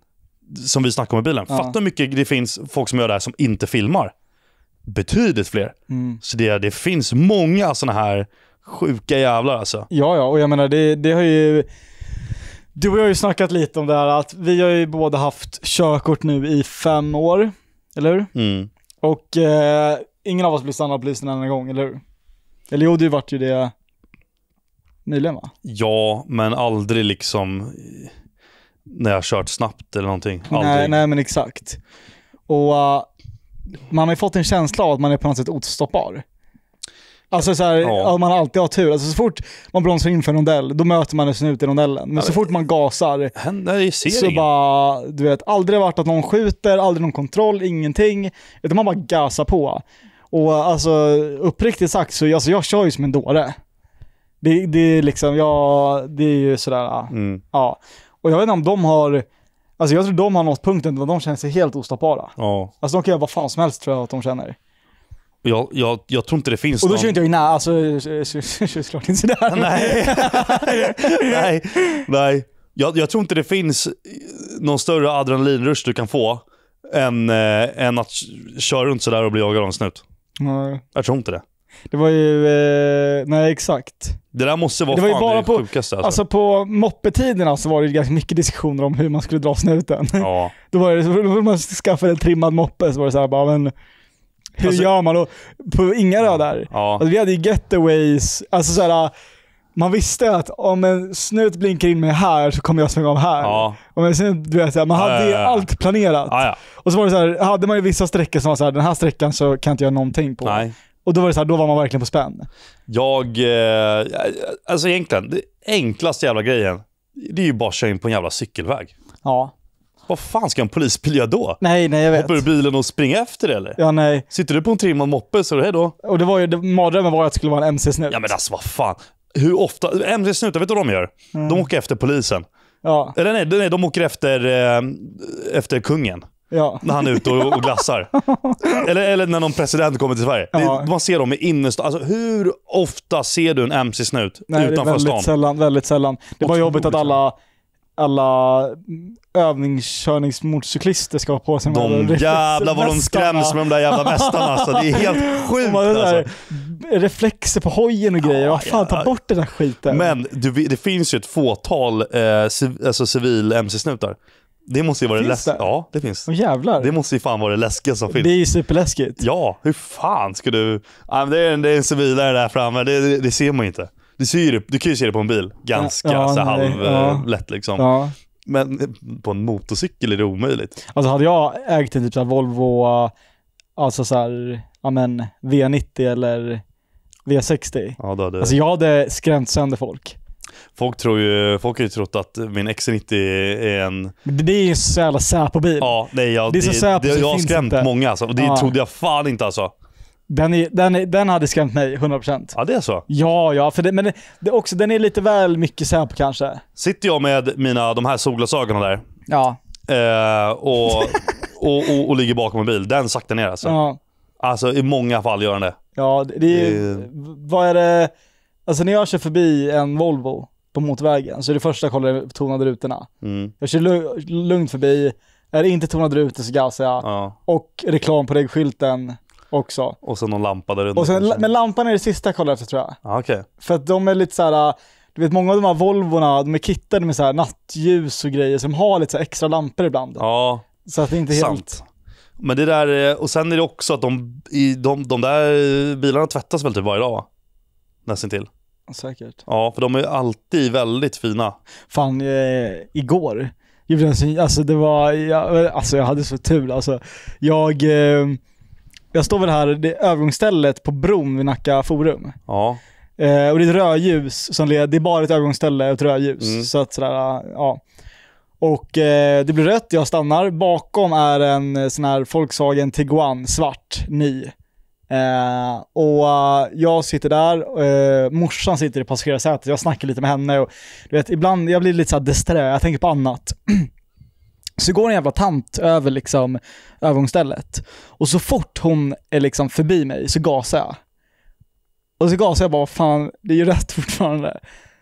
som vi snackade om i bilen, ja. fatta hur mycket det finns folk som gör det här som inte filmar. Betydligt fler. Mm. Så det, det finns många sådana här sjuka jävlar alltså. Ja, ja, och jag menar det, det har ju du och jag har ju snackat lite om det här att vi har ju båda haft körkort nu i fem år, eller hur? Mm. Och eh, ingen av oss blir stannad av polisen en gång, eller hur? Eller jo, det vart ju det nyligen va? Ja, men aldrig liksom eh, när jag har kört snabbt eller någonting. Nej, nej men exakt. Och uh, man har ju fått en känsla av att man är på något sätt ostoppbar. Alltså så här, ja. man alltid har tur. Alltså så fort man bromsar in för en rondell, då möter man en snut i rondellen. Men ja, så fort man gasar, händer, så bara, du vet, aldrig varit att någon skjuter, aldrig någon kontroll, ingenting. Utan man bara gasar på. Och alltså uppriktigt sagt så, alltså, jag kör ju som en dåre. Det, det är liksom, ja, det är ju sådär, mm. ja. Och jag vet inte om de har, alltså jag tror de har nått punkten där de känner sig helt ostoppbara. Ja. Alltså de kan göra vad fan som helst tror jag att de känner. Jag, jag, jag, tror inte det finns någon... Och då någon... kör inte jag innan, alltså såklart inte sådär. Nej. nej. nej. Jag, jag, tror inte det finns eh, någon större adrenalinrush du kan få än, eh, än att köra runt sådär och bli jagad av en snut. Nej. Jag tror inte det. Det var ju, eh, nej exakt. Det där måste vara det var fan ju bara det på, sjukaste. Alltså. alltså på moppetiderna så var det ganska mycket diskussioner om hur man skulle dra snuten. Ja. då var det, då man skaffade en trimmad moppe så var det såhär bara, men hur alltså, gör man då? På inga röda? Ja. Alltså, vi hade ju getaways, alltså såhär, man visste att om en snut blinkar in mig här så kommer jag svänga av här. Ja. Om en du vet, man hade ju ja, ja, allt planerat. Och så var det så här, hade man ju vissa sträckor som var så här, den här sträckan så kan jag inte göra någonting på. Nej. Och då var det så här, då var man verkligen på spänn. Jag, eh, alltså egentligen, det enklaste jävla grejen, det är ju bara att köra in på en jävla cykelväg. Ja. Vad fan ska en polisbil göra då? Nej, nej jag vet. Hoppar ur bilen och springa efter eller? Ja, nej. Sitter du på en trimmad moppe så är det då. Och det var ju, mardrömmen var att det skulle vara en MC-snut. Ja men alltså vad fan. Hur ofta, MC-snutar, vet du vad de gör? Mm. De åker efter polisen. Ja. Eller nej, nej de åker efter, eh, efter kungen. Ja. När han är ute och, glassar. eller, eller när någon president kommer till Sverige. Ja. man ser dem i innerstan. Alltså, hur ofta ser du en MC-snut utanför väldigt stan? Sällan, väldigt sällan. Det var jobbigt att alla alla övningskörningsmotorcyklister ska ha på sig. De jävlar vad de skräms med de där jävla västarna alltså. Det är helt sjukt alltså. Reflexer på hojen och grejer. Ja, Vad fan, ta bort den där skiten. Men du, det finns ju ett fåtal eh, alltså civil mc-snutar. Det måste ju vara det läskiga. Ja, det finns. Oh, jävlar. Det måste ju fan vara det läskiga som finns. Det är ju superläskigt. Ja, hur fan ska du... det, är en, det är en civilare där framme, det, det, det ser man ju inte. Du, ser det, du kan ju se det på en bil, ganska ja, så halvlätt ja. Eh, liksom. Men på en motorcykel är det omöjligt. Alltså hade jag ägt en typ så Volvo, alltså så här, ja men V90 eller V60. Ja, det hade... Alltså jag hade skrämt sönder folk. Folk, tror ju, folk har ju trott att min XC90 är en... Det är ju en så jävla Säpo-bil. Ja, nej, jag, det, är så Säpo det, Jag har skrämt inte. många alltså. Och det ja. trodde jag fan inte alltså. Den, är, den, är, den hade skrämt mig 100%. Ja, det är så. Ja, ja. För det, men det, det också, den är lite väl mycket sämp kanske. Sitter jag med mina, de här solglasögonen där ja. Eh, och, och, och, och, ligger bakom en bil, den saktar ner alltså. Ja. Alltså i många fall gör den det. Ja, det, det är ju... Det... Vad är det? Alltså när jag kör förbi en Volvo på motorvägen så är det första jag kollar tonade rutorna. Mm. Jag kör lugnt förbi, är det inte tonade rutor så gasar jag. Ja. Och reklam på regskylten också. Och så någon lampa där under. Sen, men lampan är det sista jag kollar efter tror jag. Ah, okay. För att de är lite så här, du vet många av de här Volvorna, de är kittade med så här nattljus och grejer, som har lite så extra lampor ibland. Ja, Så att det inte är sant. helt... Men det där, eh, och sen är det också att de, de, de där bilarna tvättas väl typ varje dag? Nästintill. Säkert. Ja, för de är alltid väldigt fina. Fan, eh, igår alltså det var, jag, alltså jag hade så tur alltså. Jag, eh, jag står väl här, det är övergångsstället på bron vid Nacka forum. Ja. Eh, och det är ett rödljus som leder, det är bara ett övergångsställe och ett rödljus. Mm. Så att sådär, ja. Och eh, det blir rött, jag stannar. Bakom är en eh, sån här Volkswagen Tiguan, svart, ny. Eh, och uh, jag sitter där, eh, morsan sitter i passagerarsätet, jag snackar lite med henne och du vet, ibland, jag blir lite såhär disträ, jag tänker på annat. Så går en jävla tant över liksom övergångsstället och så fort hon är liksom förbi mig så gasar jag. Och så gasar jag bara, fan det är ju rätt fortfarande.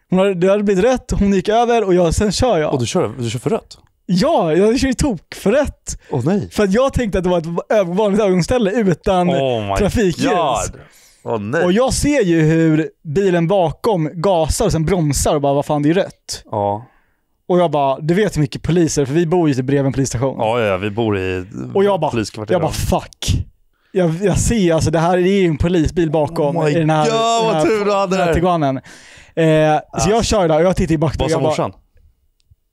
Hon hade, det hade blivit rött, hon gick över och jag, sen kör jag. Och du kör, du kör för rött? Ja, jag kör ju tok för rätt. Oh, nej. För att jag tänkte att det var ett vanligt övergångsställe utan oh trafikljus. Oh, och jag ser ju hur bilen bakom gasar och sen bromsar och bara, vad fan det är rött. Ja. Och jag bara, du vet hur mycket poliser, för vi bor ju typ bredvid en polisstation. Ja, ja, vi bor i Och jag bara, jag bara fuck. Jag, jag ser alltså, det här är ju en polisbil bakom oh i den här, God, vad tur du hade den Eh, ah. Så jag kör där och jag tittar i backspegeln. Vad sa morsan?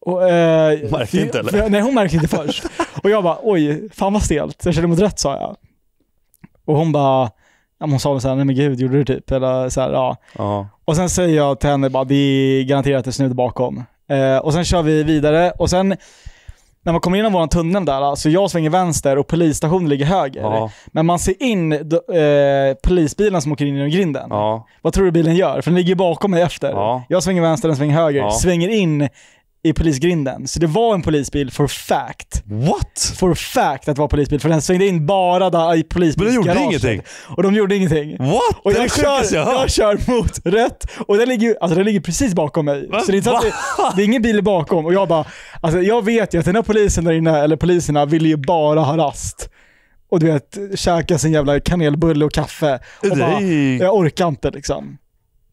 Och, eh, märkte för, inte eller? För, nej, hon märkte inte först. och jag bara, oj, fan vad stelt. Jag körde mot rätt sa jag. Och hon bara, ja, hon sa så här, nej men gud, gjorde du typ? Eller såhär, ja. Uh Och sen säger jag till henne bara, det är garanterat en snut bakom. Eh, och sen kör vi vidare och sen när man kommer genom vår tunnel där, alltså jag svänger vänster och polisstationen ligger höger. Ja. Men man ser in eh, polisbilen som åker in genom grinden. Ja. Vad tror du bilen gör? För den ligger bakom mig efter. Ja. Jag svänger vänster, den svänger höger. Svänger in i polisgrinden. Så det var en polisbil for fact. What? For fact att det var polisbil. För den svängde in bara där i polisbilsgaraget. Men de gjorde ingenting? Och de gjorde ingenting. What? Och jag, kör, jag, jag kör mot rött och den ligger, alltså, den ligger precis bakom mig. Va? Så det är, det, det är ingen bil bakom. Och jag bara, alltså, jag vet ju att den här polisen där inne, eller poliserna, vill ju bara ha rast och du vet, käka sin jävla kanelbulle och kaffe. Och bara, jag orkar inte liksom.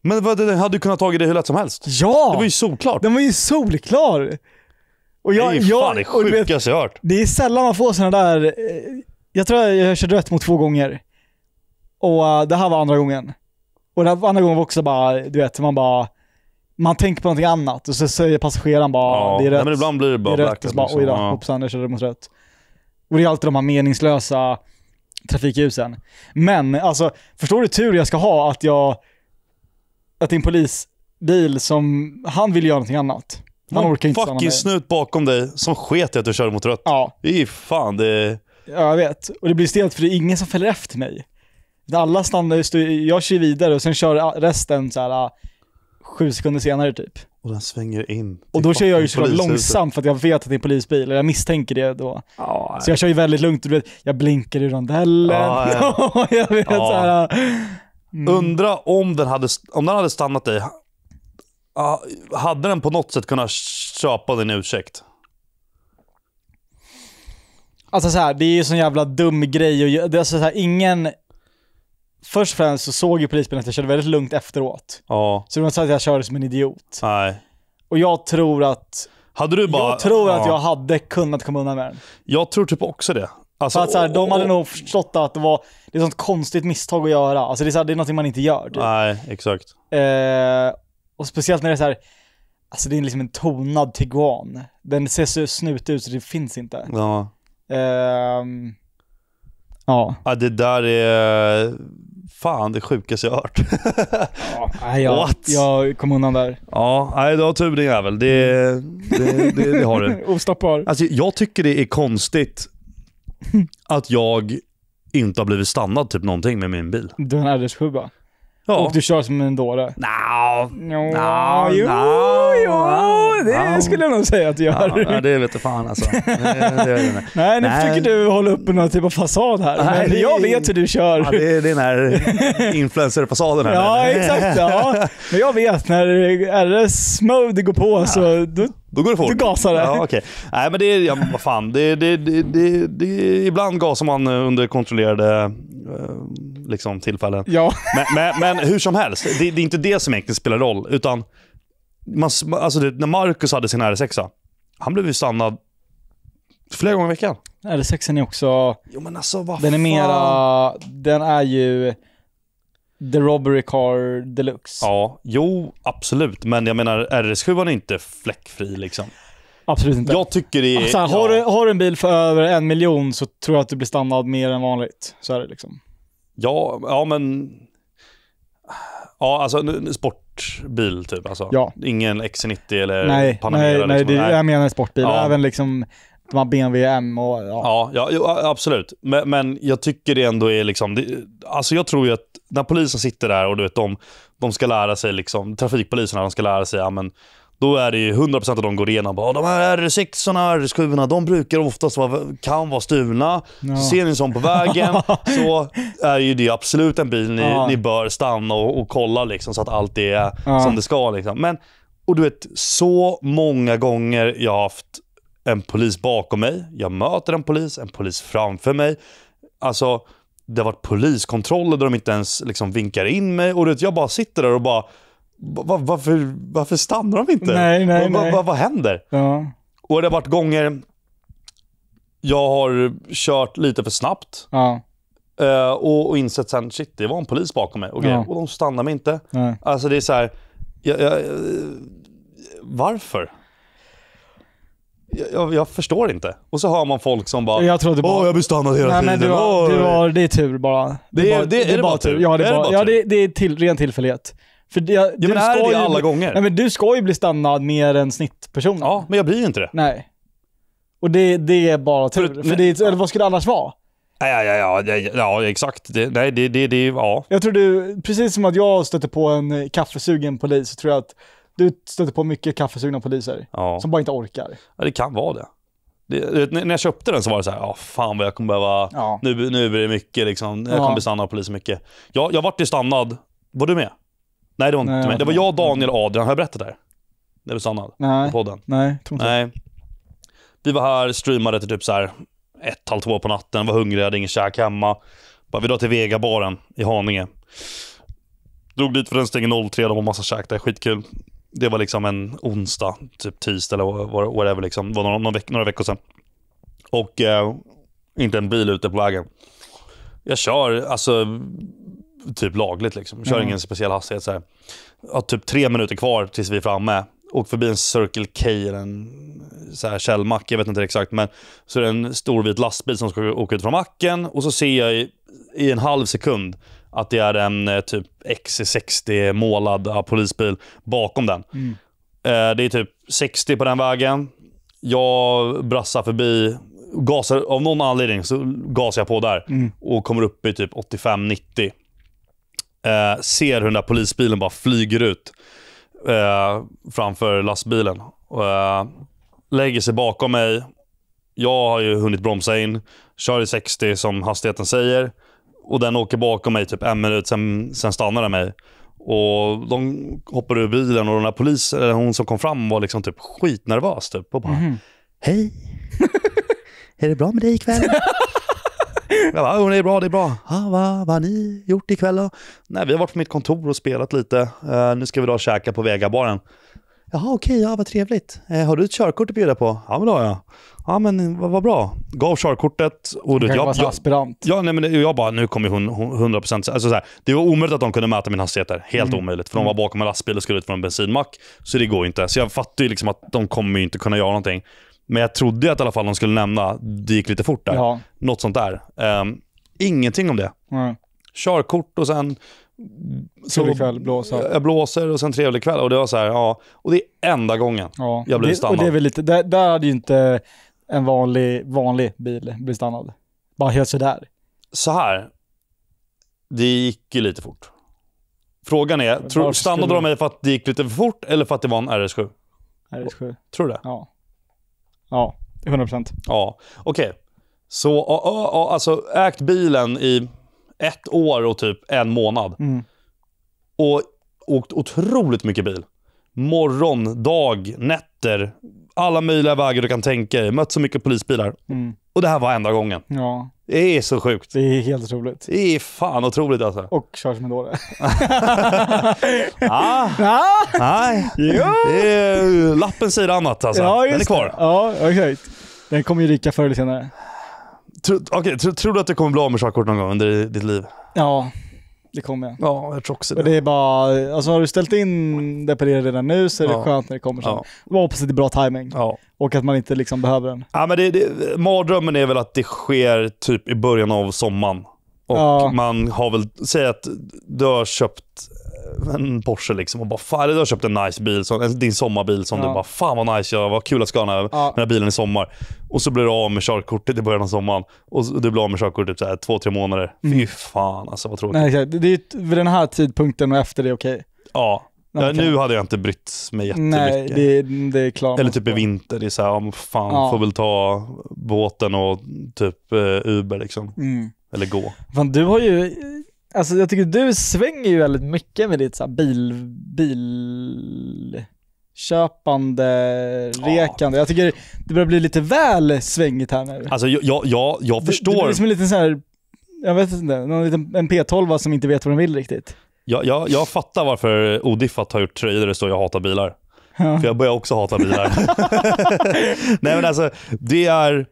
Men vad, den hade ju kunnat tagit det hur lätt som helst. Ja! Det var ju solklart. Den var ju solklar! Och jag, det är ju jag, fan det sjukaste jag har hört. Det är sällan man får sådana där... Eh, jag tror jag körde rött mot två gånger. Och eh, det här var andra gången. Och den här andra gången var också bara, du vet, man bara... Man tänker på någonting annat och så säger passageraren bara Ja, det är nej, men ibland blir det bara är rätt. blackout, Och så bara, liksom. oj då, liksom. Ja. hoppsan, jag körde mot rött. Och det är alltid de här meningslösa trafikljusen. Men alltså, förstår du hur tur jag ska ha att jag att det är en polisbil som, han vill göra någonting annat. Han Någon orkar inte stanna fucking snut bakom dig som sket i att du körde mot rött. Ja. Det fan det... Ja, jag vet. Och det blir stelt för det är ingen som följer efter mig. Alla stannar, jag kör vidare och sen kör resten så här ah, sju sekunder senare typ. Och den svänger in. Och då kör jag ju såklart långsamt för att jag vet att det är en polisbil, eller jag misstänker det då. Oh, så jag kör ju väldigt lugnt, och du vet, jag blinkar i rondellen. Oh, ja. jag vet oh. så här, ah. Mm. Undra om den, hade, om den hade stannat dig. Hade den på något sätt kunnat köpa din ursäkt? Alltså så här, det är ju sån jävla dum grej och det är alltså så här, ingen... Först och främst så såg ju polisbilen att jag körde väldigt lugnt efteråt. Ja. Så det var inte så att jag körde som en idiot. Nej. Och jag tror att... Hade du bara... Jag tror ja. att jag hade kunnat komma undan med den. Jag tror typ också det. Alltså, att så här, de hade nog förstått att det var det är sånt konstigt misstag att göra. Alltså det är, så här, det är någonting man inte gör. Typ. Nej, exakt. Eh, och speciellt när det är så här, alltså det är liksom en tonad Tiguan. Den ser så snut ut så det finns inte. Ja. Eh, ja. ja. Det där är fan det sjukaste jag har hört. ja, nej, jag, What? jag kom undan där. Ja, nej, du har tur din jävel. Det, det, det, det har du. Ostoppbar. Alltså, jag tycker det är konstigt att jag inte har blivit stannad typ någonting med min bil. Du har en RS7 Ja. Och du kör som en dåre? Nja, no. no, no, jo, jo, det skulle jag nog säga att du gör. Ja, det vete fan alltså. nej, nu nej. försöker du hålla upp någon typ av fasad här. Nej, men jag vet hur du kör. Ja, det är den här influencerfasaden här. ja, exakt. Ja. Men jag vet, när RS-mode går på så då då går det fort. Du gasar det. Ja, okay. Nej, men det är... Ja, vad fan. Det, det, det, det, det, ibland gasar man eh, under kontrollerade eh, liksom, tillfällen. Ja. Men, men, men hur som helst, det, det, är inte det som egentligen spelar roll. Utan man, alltså, när Marcus hade sin R6, han blev ju stannad flera gånger i veckan. R6 är också... Jo, men alltså, vad den är mera... Den är ju The Robbery Car Deluxe. Ja, jo, absolut. Men jag menar, RS7 är inte fläckfri liksom. Absolut inte. Jag tycker det är... Alltså, här, ja. har, du, har du en bil för över en miljon så tror jag att du blir stannad mer än vanligt. Så är det liksom. Ja, ja men... Ja, alltså en sportbil typ. Alltså. Ja. Ingen XC90 eller nej, Panamera. Nej, liksom. nej, det, nej, jag menar sportbil. Ja. Även liksom de har BMW M och... Ja, ja, ja absolut. Men, men, jag tycker det ändå är liksom... Det, alltså jag tror ju att när polisen sitter där och du vet, de, de ska lära sig, liksom, trafikpoliserna, de ska lära sig, ja, men, då är det ju 100% av de går igenom. Bara, de här R6, R7, de brukar oftast vara, kan vara stulna. Ja. Ser ni en sån på vägen så är ju det absolut en bil ni, ja. ni bör stanna och, och kolla liksom, så att allt är ja. som det ska. Liksom. Men, och du vet, så många gånger jag har haft en polis bakom mig, jag möter en polis, en polis framför mig. Alltså, det har varit poliskontroller där de inte ens liksom vinkar in mig. Och jag bara sitter där och bara, var, varför, varför stannar de inte? Nej, nej, var, nej. Var, vad händer? Ja. Och det har varit gånger jag har kört lite för snabbt. Ja. Eh, och, och, insett sen, shit, det var en polis bakom mig. Okay. Ja. Och de stannar mig inte. Nej. Alltså det är så här, jag, jag, varför? jag, jag, förstår inte. Och så har man folk som bara jag trodde bara... Åh, jag blir stannad hela Nej, tiden. Men du har, du har, det är tur bara. Det, det är, bara, det, är, det är, det bara tur? Ja, det är, ren tillfällighet. För det, ja, men är det ju, alla gånger. Nej, men du ska ju bli stannad mer än snittpersonen. Ja, men jag blir ju inte det. Nej. Och det, det är bara tur. För, för nej, det, eller vad skulle det annars vara? Ja, ja, ja, ja, ja exakt. Det, nej, det, det, det, ja. Jag tror du, precis som att jag stöter på en kaffesugen polis, så tror jag att du stöter på mycket kaffesugna poliser ja. som bara inte orkar. Ja, det kan vara det. det. när jag köpte den så var det så här, ja fan vad jag kommer behöva, ja. nu, nu blir det mycket liksom. Jag ja. kommer bli stannad av polisen mycket. Jag, jag vart ju stannad, var du med? Nej det var inte Nej, med. Det var jag, Daniel och Adrian, har jag berättat det här? När vi stannade Nej. på podden? Nej, tror inte Nej. Vi var här, streamade till typ så här ett, halv två på natten, var hungriga, hade inget käk hemma. Bara, vi drar till Vegabaren i Haninge. Drog dit för den stänger 03, de har massa käk där, skitkul det var liksom en onsdag, typ tisdag eller whatever. Liksom. Det var några, några, veckor sedan. Och eh, inte en bil ute på vägen. Jag kör alltså typ lagligt. Liksom. Kör mm. ingen speciell hastighet. Så här. Har typ tre minuter kvar tills vi är framme. Åker förbi en Circle K eller en så här källmack, jag vet inte exakt. Men så är det en stor vit lastbil som ska åka ut från macken och så ser jag i, i en halv sekund att det är en eh, typ XC60 målad ja, polisbil bakom den. Mm. Eh, det är typ 60 på den vägen. Jag brassar förbi, gasar, av någon anledning så gasar jag på där mm. och kommer upp i typ 85-90. Eh, ser hur den där polisbilen bara flyger ut eh, framför lastbilen. Eh, lägger sig bakom mig. Jag har ju hunnit bromsa in, kör i 60 som hastigheten säger och den åker bakom mig typ en minut, sen, sen stannar den mig. Och De hoppar ur bilen och den där polisen, hon som kom fram var liksom typ skitnervös. Typ, och bara, mm. hej, är det bra med dig ikväll? Jag bara, det är bra, det är bra. Ah, vad, vad har ni gjort ikväll då? Nej, vi har varit på mitt kontor och spelat lite. Uh, nu ska vi då käka på Vegabaren. Jaha, okej, ja, vad trevligt. Eh, har du ett körkort att bjuda på? Ja, men det har jag. Ja, men vad, vad bra. Gav körkortet. Och du, jag, jag, aspirant. Ja, nej, men jag bara, nu kommer hon, hon procent. Alltså, det var omöjligt att de kunde mäta min hastigheter. Helt mm. omöjligt. För de var mm. bakom en lastbil och skulle ut från en bensinmack. Så det går inte. Så jag fattar ju liksom att de kommer inte kunna göra någonting. Men jag trodde att i alla fall de skulle nämna, det gick lite fort där. Ja. Något sånt där. Um, ingenting om det. Mm. Körkort och sen Trevlig kväll, blåsa. Jag blåser och sen trevlig kväll. Och det var så här, ja. Och det är enda gången ja, jag blev det, stannad. Och det är lite, där, där hade ju inte en vanlig, vanlig bil blivit stannad. Bara helt sådär. Så här. Det gick ju lite fort. Frågan är, tro, stannade de mig för att det gick lite för fort eller för att det var en RS7? RS7. Tror du det? Ja. Ja, 100%. Ja, okej. Okay. Så, alltså ägt bilen i ett år och typ en månad. Mm. Och åkt otroligt mycket bil. Morgon, dag, nätter, alla möjliga vägar du kan tänka dig. Mött så mycket polisbilar. Mm. Och det här var enda gången. Ja. Det är så sjukt. Det är helt otroligt. Det är fan otroligt alltså. Och kör som en dåre. Ah. Ah. Nej. lappen säger annat alltså. Ja, Den är kvar. Det. Ja, exakt. Okay. Den kommer ju ryka förr eller senare. Tro, okay, tro, tror du att du kommer bli av med körkort någon gång under ditt liv? Ja, det kommer jag. Ja, jag tror också det. det är bara, alltså har du ställt in deparera redan nu så är det ja. skönt när det kommer sen. Ja. Bara hoppas att det är bra timing ja. och att man inte liksom behöver den. Ja, men det, det, mardrömmen är väl att det sker typ i början av sommaren. Och ja. man har väl, säg att du har köpt en Porsche liksom och bara fan, du har köpt en nice bil, som, din sommarbil som ja. du bara fan vad nice, jag, vad kul jag ska ha den här, ja. den här bilen i sommar. Och så blir du av med körkortet i början av sommaren och du blir av med körkortet typ två, tre månader. Mm. Fy fan alltså vad tråkigt. Nej, det är vid den här tidpunkten och efter det är okej. Okay. Ja. Nej, okay. Nu hade jag inte brytt mig jättemycket. Nej, det, det är klart. Eller typ i vinter, det är såhär, om fan ja. får väl ta båten och typ eh, Uber liksom. Mm. Eller gå. Fan, du har ju Alltså jag tycker du svänger ju väldigt mycket med ditt så bil, bil köpande, rekande. Ja. Jag tycker det börjar bli lite väl svängigt här nu. Alltså jag, jag, jag förstår. Det, det blir som en liten så här, jag vet inte, någon liten, en P12 som inte vet vad den vill riktigt. Jag, jag, jag fattar varför Odiffat har gjort tröjor där det står jag hatar bilar. Ja. För jag börjar också hata bilar. Nej men alltså, det är...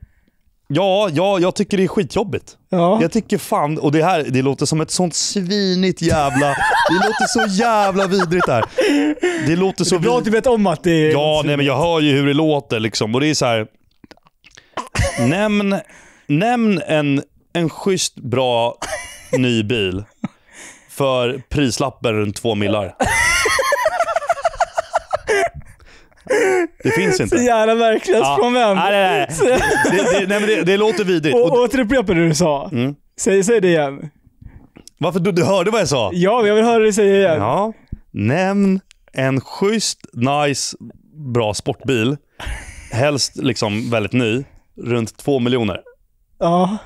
Ja, ja, jag tycker det är skitjobbigt. Ja. Jag tycker fan, och det här det låter som ett sånt svinigt jävla... det låter så jävla vidrigt där. Det låter Det är bra att du vet om att det är... Ja, nej, men jag hör ju hur det låter liksom. Och det är så här... nämn, nämn en, en schysst bra ny bil för prislappen runt två millar. Det finns inte. Så jävla verklighetsfrånvänd. Ja. Nej, nej, nej. det, det, nej men det, det låter vidrigt. Och, återupprepa det du sa. Mm. Säg, säg det igen. Varför? Du, du hörde vad jag sa? Ja, jag vill höra dig säga igen. Ja. Nämn en schysst, nice, bra sportbil. Helst liksom väldigt ny. Runt två miljoner. Ja.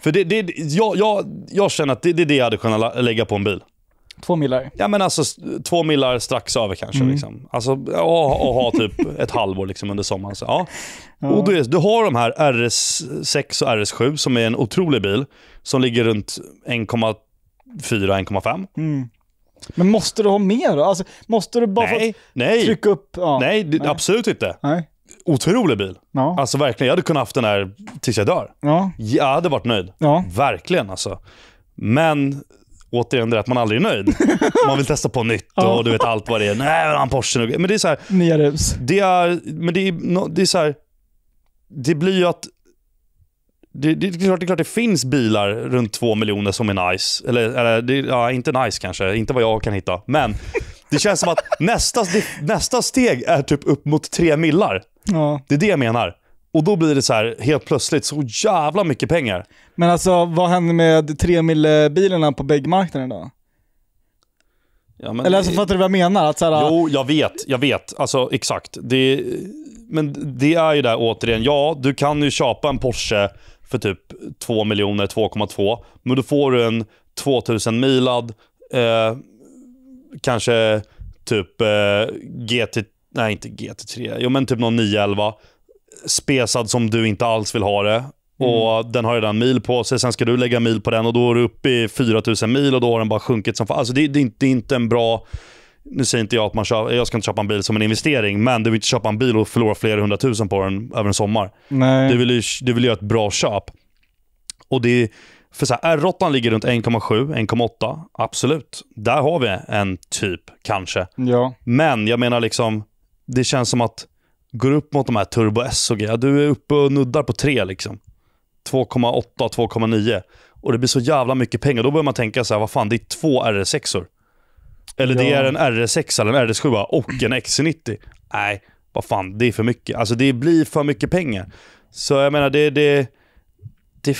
För det, det, jag, jag, jag känner att det, det är det jag hade kunnat lägga på en bil. Två millar? Ja, men alltså två millar strax över kanske. Mm. Liksom. Alltså, och, och ha typ ett halvår liksom, under sommaren. Så, ja. ja. Och du, du har de här RS6 och RS7 som är en otrolig bil som ligger runt 1,4-1,5. Mm. Men måste du ha mer då? Alltså, måste du bara nej, nej. trycka upp? Ja. Nej, nej, absolut inte. Nej. Otrolig bil. Ja. Alltså verkligen, jag hade kunnat haft den här tills jag dör. Ja. Jag hade varit nöjd. Ja. Verkligen alltså. Men återigen det är att man aldrig är nöjd. Man vill testa på nytt och, du vet allt vad det är. Nej, men han Porschen och, Men det är så här, Nya rus. Det är, men det är, det är så här, det blir ju att det, det, det, är klart, det är klart det finns bilar runt två miljoner som är nice. Eller, eller det, ja, inte nice kanske, inte vad jag kan hitta. Men det känns som att nästa, nästa steg är typ upp mot tre millar. Ja. Det är det jag menar. Och då blir det så här helt plötsligt så jävla mycket pengar. Men alltså vad händer med 3 bilarna på bäggmarknaden då? Ja, men Eller alltså, fattar du vad jag menar? Att så här, jo, jag vet. Jag vet. Alltså exakt. Det, men det är ju där återigen. Ja, du kan ju köpa en Porsche för typ 2 miljoner, 2,2. Men då får du en 2000 milad, eh, kanske typ eh, GT, nej inte GT3, jo men typ någon 911 spesad som du inte alls vill ha det. Och mm. Den har redan mil på sig, sen ska du lägga mil på den och då är du uppe i 4000 mil och då har den bara sjunkit som fan. Alltså det, det, det är inte en bra... Nu säger inte jag att man köper, jag ska inte köpa en bil som en investering, men du vill inte köpa en bil och förlora flera hundratusen på den över en sommar. Nej. Du, vill ju, du vill göra ett bra köp. Och det för så här, R8 ligger runt 1,7-1,8. Absolut. Där har vi en typ, kanske. Ja. Men jag menar liksom, det känns som att går upp mot de här Turbo S och grejer. Du är uppe och nuddar på 3 liksom. 2,8, 2,9. Och det blir så jävla mycket pengar. Då börjar man tänka så här, vad fan, det är två RS6or. Eller ja. det är en RS6 eller en RS7 och en XC90. Nej, vad fan, det är för mycket. Alltså det blir för mycket pengar. Så jag menar, det... är det, det,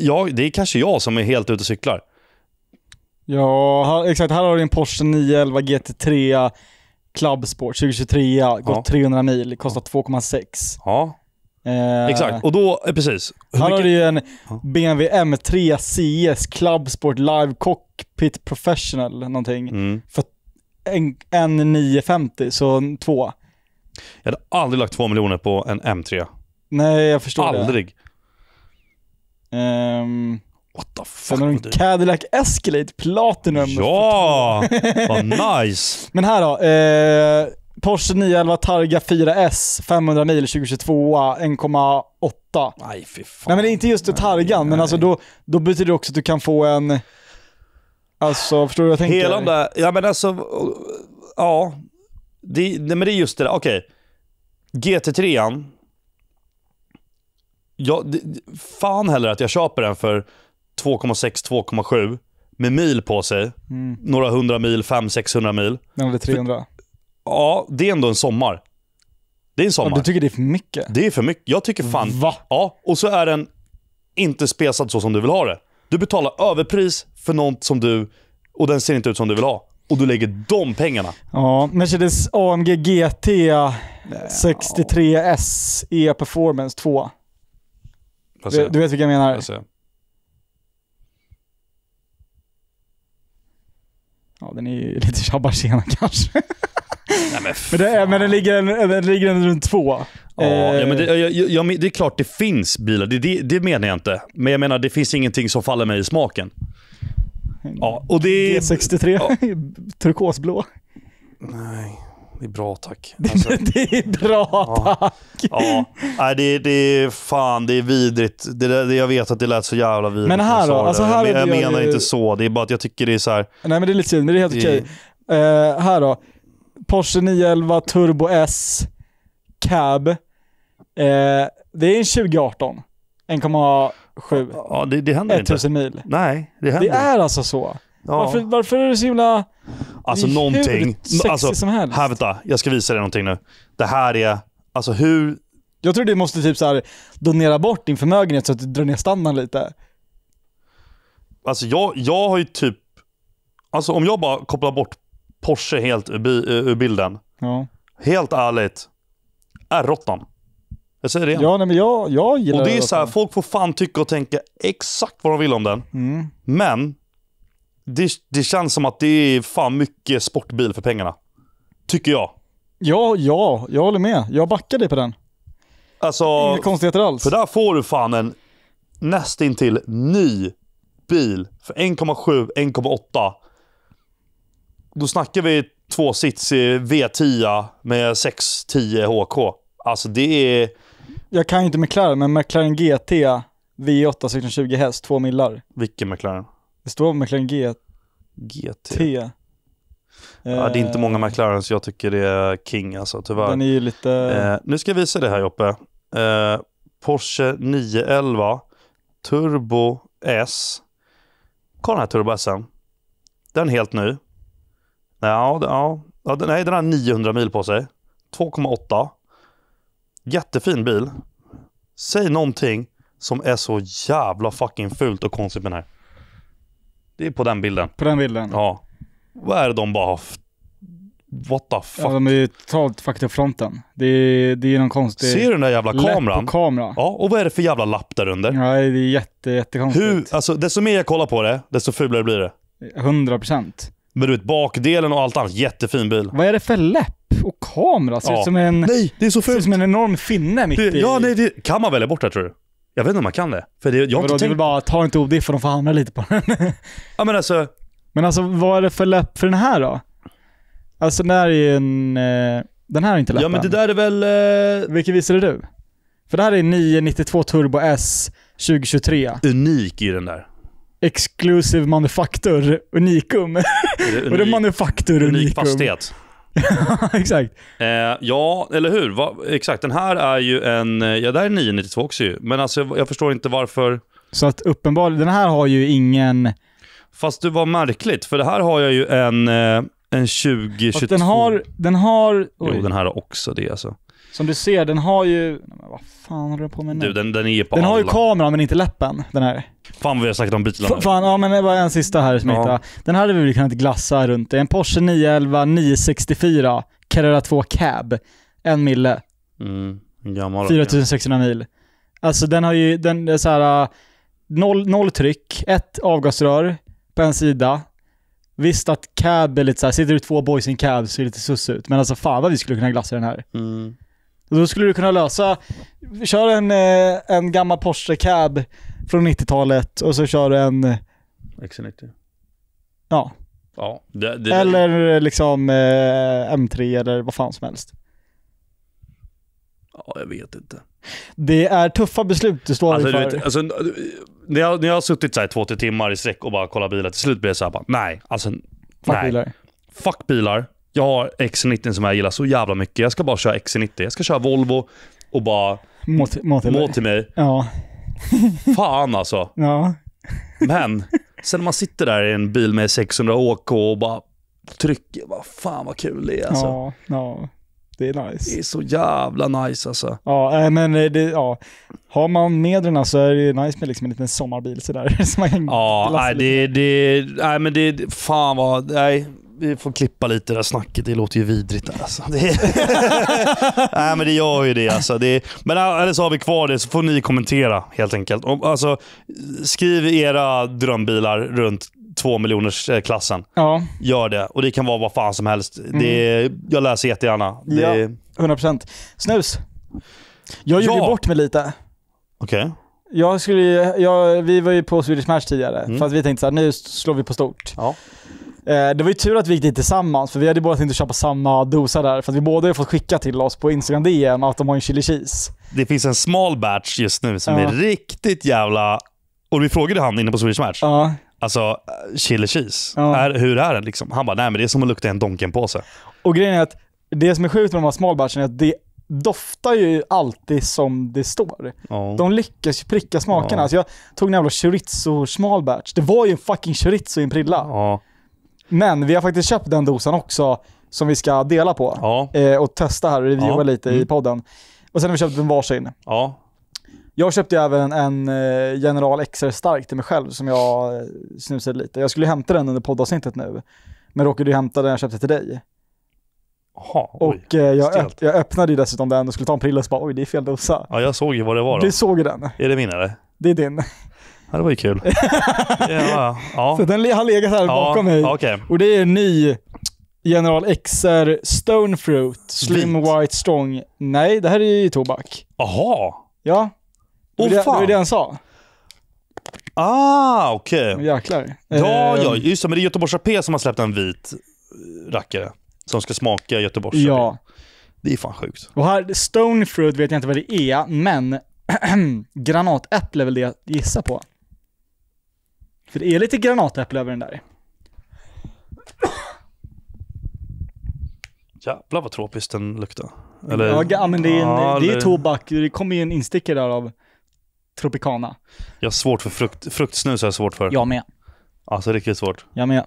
ja, det är kanske jag som är helt ute och cyklar. Ja, exakt. Här har du en Porsche 911 GT3 Club Sport 2023, gått 300 mil, kostar 2,6. Ja. Eh, Exakt, och då, eh, precis. Här har du ju en BMW M3 CS Club Sport Live Cockpit Professional någonting mm. för en, en 950, så två. Jag hade aldrig lagt två miljoner på en M3. Nej, jag förstår aldrig. det. Aldrig. Um, What the fuck? Sen har du en Cadillac Escalade Platinum. Ja! Vad nice! Men här då. Eh, Porsche 911 Targa 4S 500 mil 2022 1,8. Nej fy fan. Nej men det är inte just det, Targan, nej, men alltså då, då betyder det också att du kan få en... Alltså förstår du vad jag tänker? Hela den där, ja men alltså, ja. Det, nej, men det är just det där, okej. GT3an. Ja, fan heller att jag köper den för 2,6-2,7 med mil på sig. Mm. Några hundra mil, 500-600 mil. Den hade 300. Ja, det är ändå en sommar. Det är en sommar. Ja, du tycker det är för mycket? Det är för mycket. Jag tycker fan... Va? Ja, och så är den inte spesad så som du vill ha det. Du betalar överpris för något som du... Och den ser inte ut som du vill ha. Och du lägger de pengarna. Ja, Mercedes AMG GT 63 s e Performance 2. Du, du vet vilka jag menar? Jag Ja, den är ju lite tjabbarsena kanske. Nej, men, men, det är, men den ligger, den ligger runt två. Ja, eh. men det, jag, jag, det är klart det finns bilar. Det, det, det, menar jag inte. Men jag menar, det finns ingenting som faller mig i smaken. Ja, och det... G63, ja. turkosblå. Nej. Det är bra tack. Alltså, det är bra ja, tack! Ja. Nej, det, det är fan, det är vidrigt. Det, det, jag vet att det lät så jävla vidrigt. Men här då? Alltså här jag, jag menar ju... inte så, det är bara att jag tycker det är så här, Nej men det är lite synd, men det är helt det... okej. Uh, här då. Porsche 911 Turbo S Cab. Uh, det är en 2018. 1,7. Ja, det, det händer 1000 inte. mil. Nej, det händer inte. Det är alltså så. Ja. Varför, varför är du så himla... Alltså hur någonting. alltså, som helst. Här, vänta. Jag ska visa dig någonting nu. Det här är... Alltså hur... Jag tror du måste typ så här, donera bort din förmögenhet så att du drar ner standarden lite. Alltså jag, jag har ju typ... Alltså om jag bara kopplar bort Porsche helt ur, bi, eh, ur bilden. Ja. Helt ärligt. R8. Jag säger det igen. Ja, nej, men jag, jag gillar Och det är så här, folk får fan tycka och tänka exakt vad de vill om den. Mm. Men det, det känns som att det är fan mycket sportbil för pengarna. Tycker jag. Ja, ja, jag håller med. Jag backar dig på den. Alltså, Inga konstigheter alls. För där får du fan en nästintill ny bil för 1,7, 1,8. Då snackar vi två sits i V10 med 610 HK. Alltså det är... Jag kan ju inte McLaren, men McLaren GT V8 620 häst, två millar. Vilken McLaren? Det står verkligen G GT. Eh, ja, det är inte många McLaren så jag tycker det är King alltså tyvärr. Den är ju lite... Eh, nu ska jag visa det här Joppe. Eh, Porsche 911 Turbo S. Kolla den här Turbo S'en. Den är helt ny. Ja, ja, ja, nej, den har 900 mil på sig. 2,8. Jättefin bil. Säg någonting som är så jävla fucking fult och konstigt med den här. Det är på den bilden. På den bilden? Ja. Vad är det de bara har What the fuck? Ja, de är ju totalt fucked up fronten. Det är, det är någon konstig... Ser du den där jävla kameran? på kamera. Ja, och vad är det för jävla lapp där under? Ja, det är jätte, jättekonstigt. Hur, alltså, desto mer jag kollar på det, desto fulare blir det. 100%. Men du vet, bakdelen och allt annat. Jättefin bil. Vad är det för läpp och kamera? Ser ja. ut som en... Nej, det är så fult. Ser ut som en enorm finne mitt det, i... Ja, nej, det kan man välja bort det tror du? Jag vet inte om man kan det. För det, jag har inte tänkt... är väl bara, ta inte OD för de får hamra lite på den. ja men alltså... Men alltså vad är det för läpp för den här då? Alltså den här är ju en... Eh, den här är inte läppen. Ja men det där är väl... Eh... Vilken visade du? För det här är 992 Turbo S 2023. Unik i den där. Exclusive manufaktur unikum. Unik, och det är manufaktur unikum. Unik fastighet. exakt. Eh, ja, eller hur? Va, exakt, den här är ju en... Eh, ja, där är 992 också ju. Men alltså, jag, förstår inte varför... Så att uppenbarligen, den här har ju ingen... Fast du var märkligt, för det här har jag ju en, eh, en 2022. Fast den har, den har... Jo, den här har också det alltså. Som du ser, den har ju... Men Vad fan håller du på med nu? Du, den, den är på Den alla. har ju kameran men inte läppen, den här. Fan vad vi har sagt om bilar Fan, ja men det var en sista här som jag Ja. hittade. Den hade vi väl kunnat glassa runt. Det en Porsche 911 964 Carrera 2 Cab. En mille. Mm, en gammal 4600 mil. Alltså den har ju, den är så äh, noll, noll tryck, ett avgasrör på en sida. Visst att cab är lite såhär, sitter du två boys i en cab så ser det lite sus ut. Men alltså fan vad vi skulle kunna glassa den här. Mm. Och då skulle du kunna lösa, kör en, äh, en gammal Porsche cab från 90-talet och så kör du en... XC90. Ja. ja det, det, eller liksom eh, M3 eller vad fan som helst. Ja, jag vet inte. Det är tuffa beslut du står alltså, inför. alltså, när, jag, när jag har suttit så här två, tre timmar i sträck och bara kollat bilar, till slut blir det såhär bara, nej. Alltså, Fuck nej. bilar. Fuck bilar. Jag har XC90 som jag gillar så jävla mycket. Jag ska bara köra XC90. Jag ska köra Volvo och bara... Må till, må till, må till mig. Ja. Fan alltså. Ja. Men, sen när man sitter där i en bil med 600 åk och bara trycker, vad fan vad kul det är alltså. Ja, ja. Det är nice. Det är så jävla nice alltså. Ja, men det, ja. Har man medierna så är det nice med liksom en liten sommarbil sådär. Så man kan ja, nej, det, det, nej men det, fan vad, nej vi får klippa lite det där snacket. Det låter ju vidrigt. alltså. Det... Nej, men det gör ju det. Alltså. det men eller så har vi kvar det, så får ni kommentera helt enkelt. Alltså, skriv era drömbilar runt två miljoners eh, klassen. Ja. Gör det. Och det kan vara vad fan som helst. Mm. Det, jag läser jättegärna. Det... Ja, 100%. Snus. Jag gjorde ja. bort mig lite. Okej. Okay. Jag skulle, jag, vi var ju på Swedish Match tidigare, mm. för att vi tänkte så här, nu slår vi på stort. Ja. Eh, det var ju tur att vi gick dit tillsammans, för vi hade båda tänkt att köpa samma dosa där. För att vi båda har fått skicka till oss på Instagram DM att de har en chili cheese. Det finns en smal batch just nu som ja. är riktigt jävla... Och vi frågade han inne på Swedish Match. Ja. Alltså, eh, chili cheese. Ja. Är, hur är den liksom? Han bara, nej men det är som att lukta en Donken-påse. Och grejen är att det som är sjukt med de här smalbatcherna är att det doftar ju alltid som det står. Oh. De lyckas ju pricka smakerna. Oh. Alltså jag tog en jävla chorizo smalbatch. Det var ju en fucking chorizo i en prilla. Oh. Men vi har faktiskt köpt den dosan också som vi ska dela på ja. eh, och testa här och reviewa ja. lite i mm. podden. Och sen har vi köpt en varsin. Ja. Jag köpte även en eh, General XR Stark till mig själv som jag eh, snusade lite. Jag skulle hämta den under poddavsnittet nu, men råkade ju hämta den jag köpte till dig. Aha, oj, och eh, jag, öpp jag öppnade ju dessutom den och skulle ta en prilla och så bara oj det är fel dosa. Ja jag såg ju vad det var då. Du såg ju den. Är det min eller? Det är din. Ja, det var ju kul. ja, ja. Så den har legat här bakom mig. Okay. Och det är en ny General XR Stonefruit Slim Vit. White Strong. Nej, det här är ju tobak. Jaha. Ja. Det var oh, det, det, var det han sa. Ah, okej. Okay. Jäklar. Ja, ehm. ja, just det. Men det är Göteborgs AP som har släppt en vit rackare som ska smaka Göteborgs AP. Ja. Det är fan sjukt. Och här, Stonefruit vet jag inte vad det är, men granatäpple är väl det jag gissar på. För det är lite granatäpple över den där. Jävlar vad tropiskt den luktar. Eller, ja, men det är, en, ja, det är tobak. Det kommer ju en instickare där av Tropicana. Jag har svårt för frukt, fruktsnus. Har jag svårt för. Jag med. Alltså riktigt svårt. Jag med.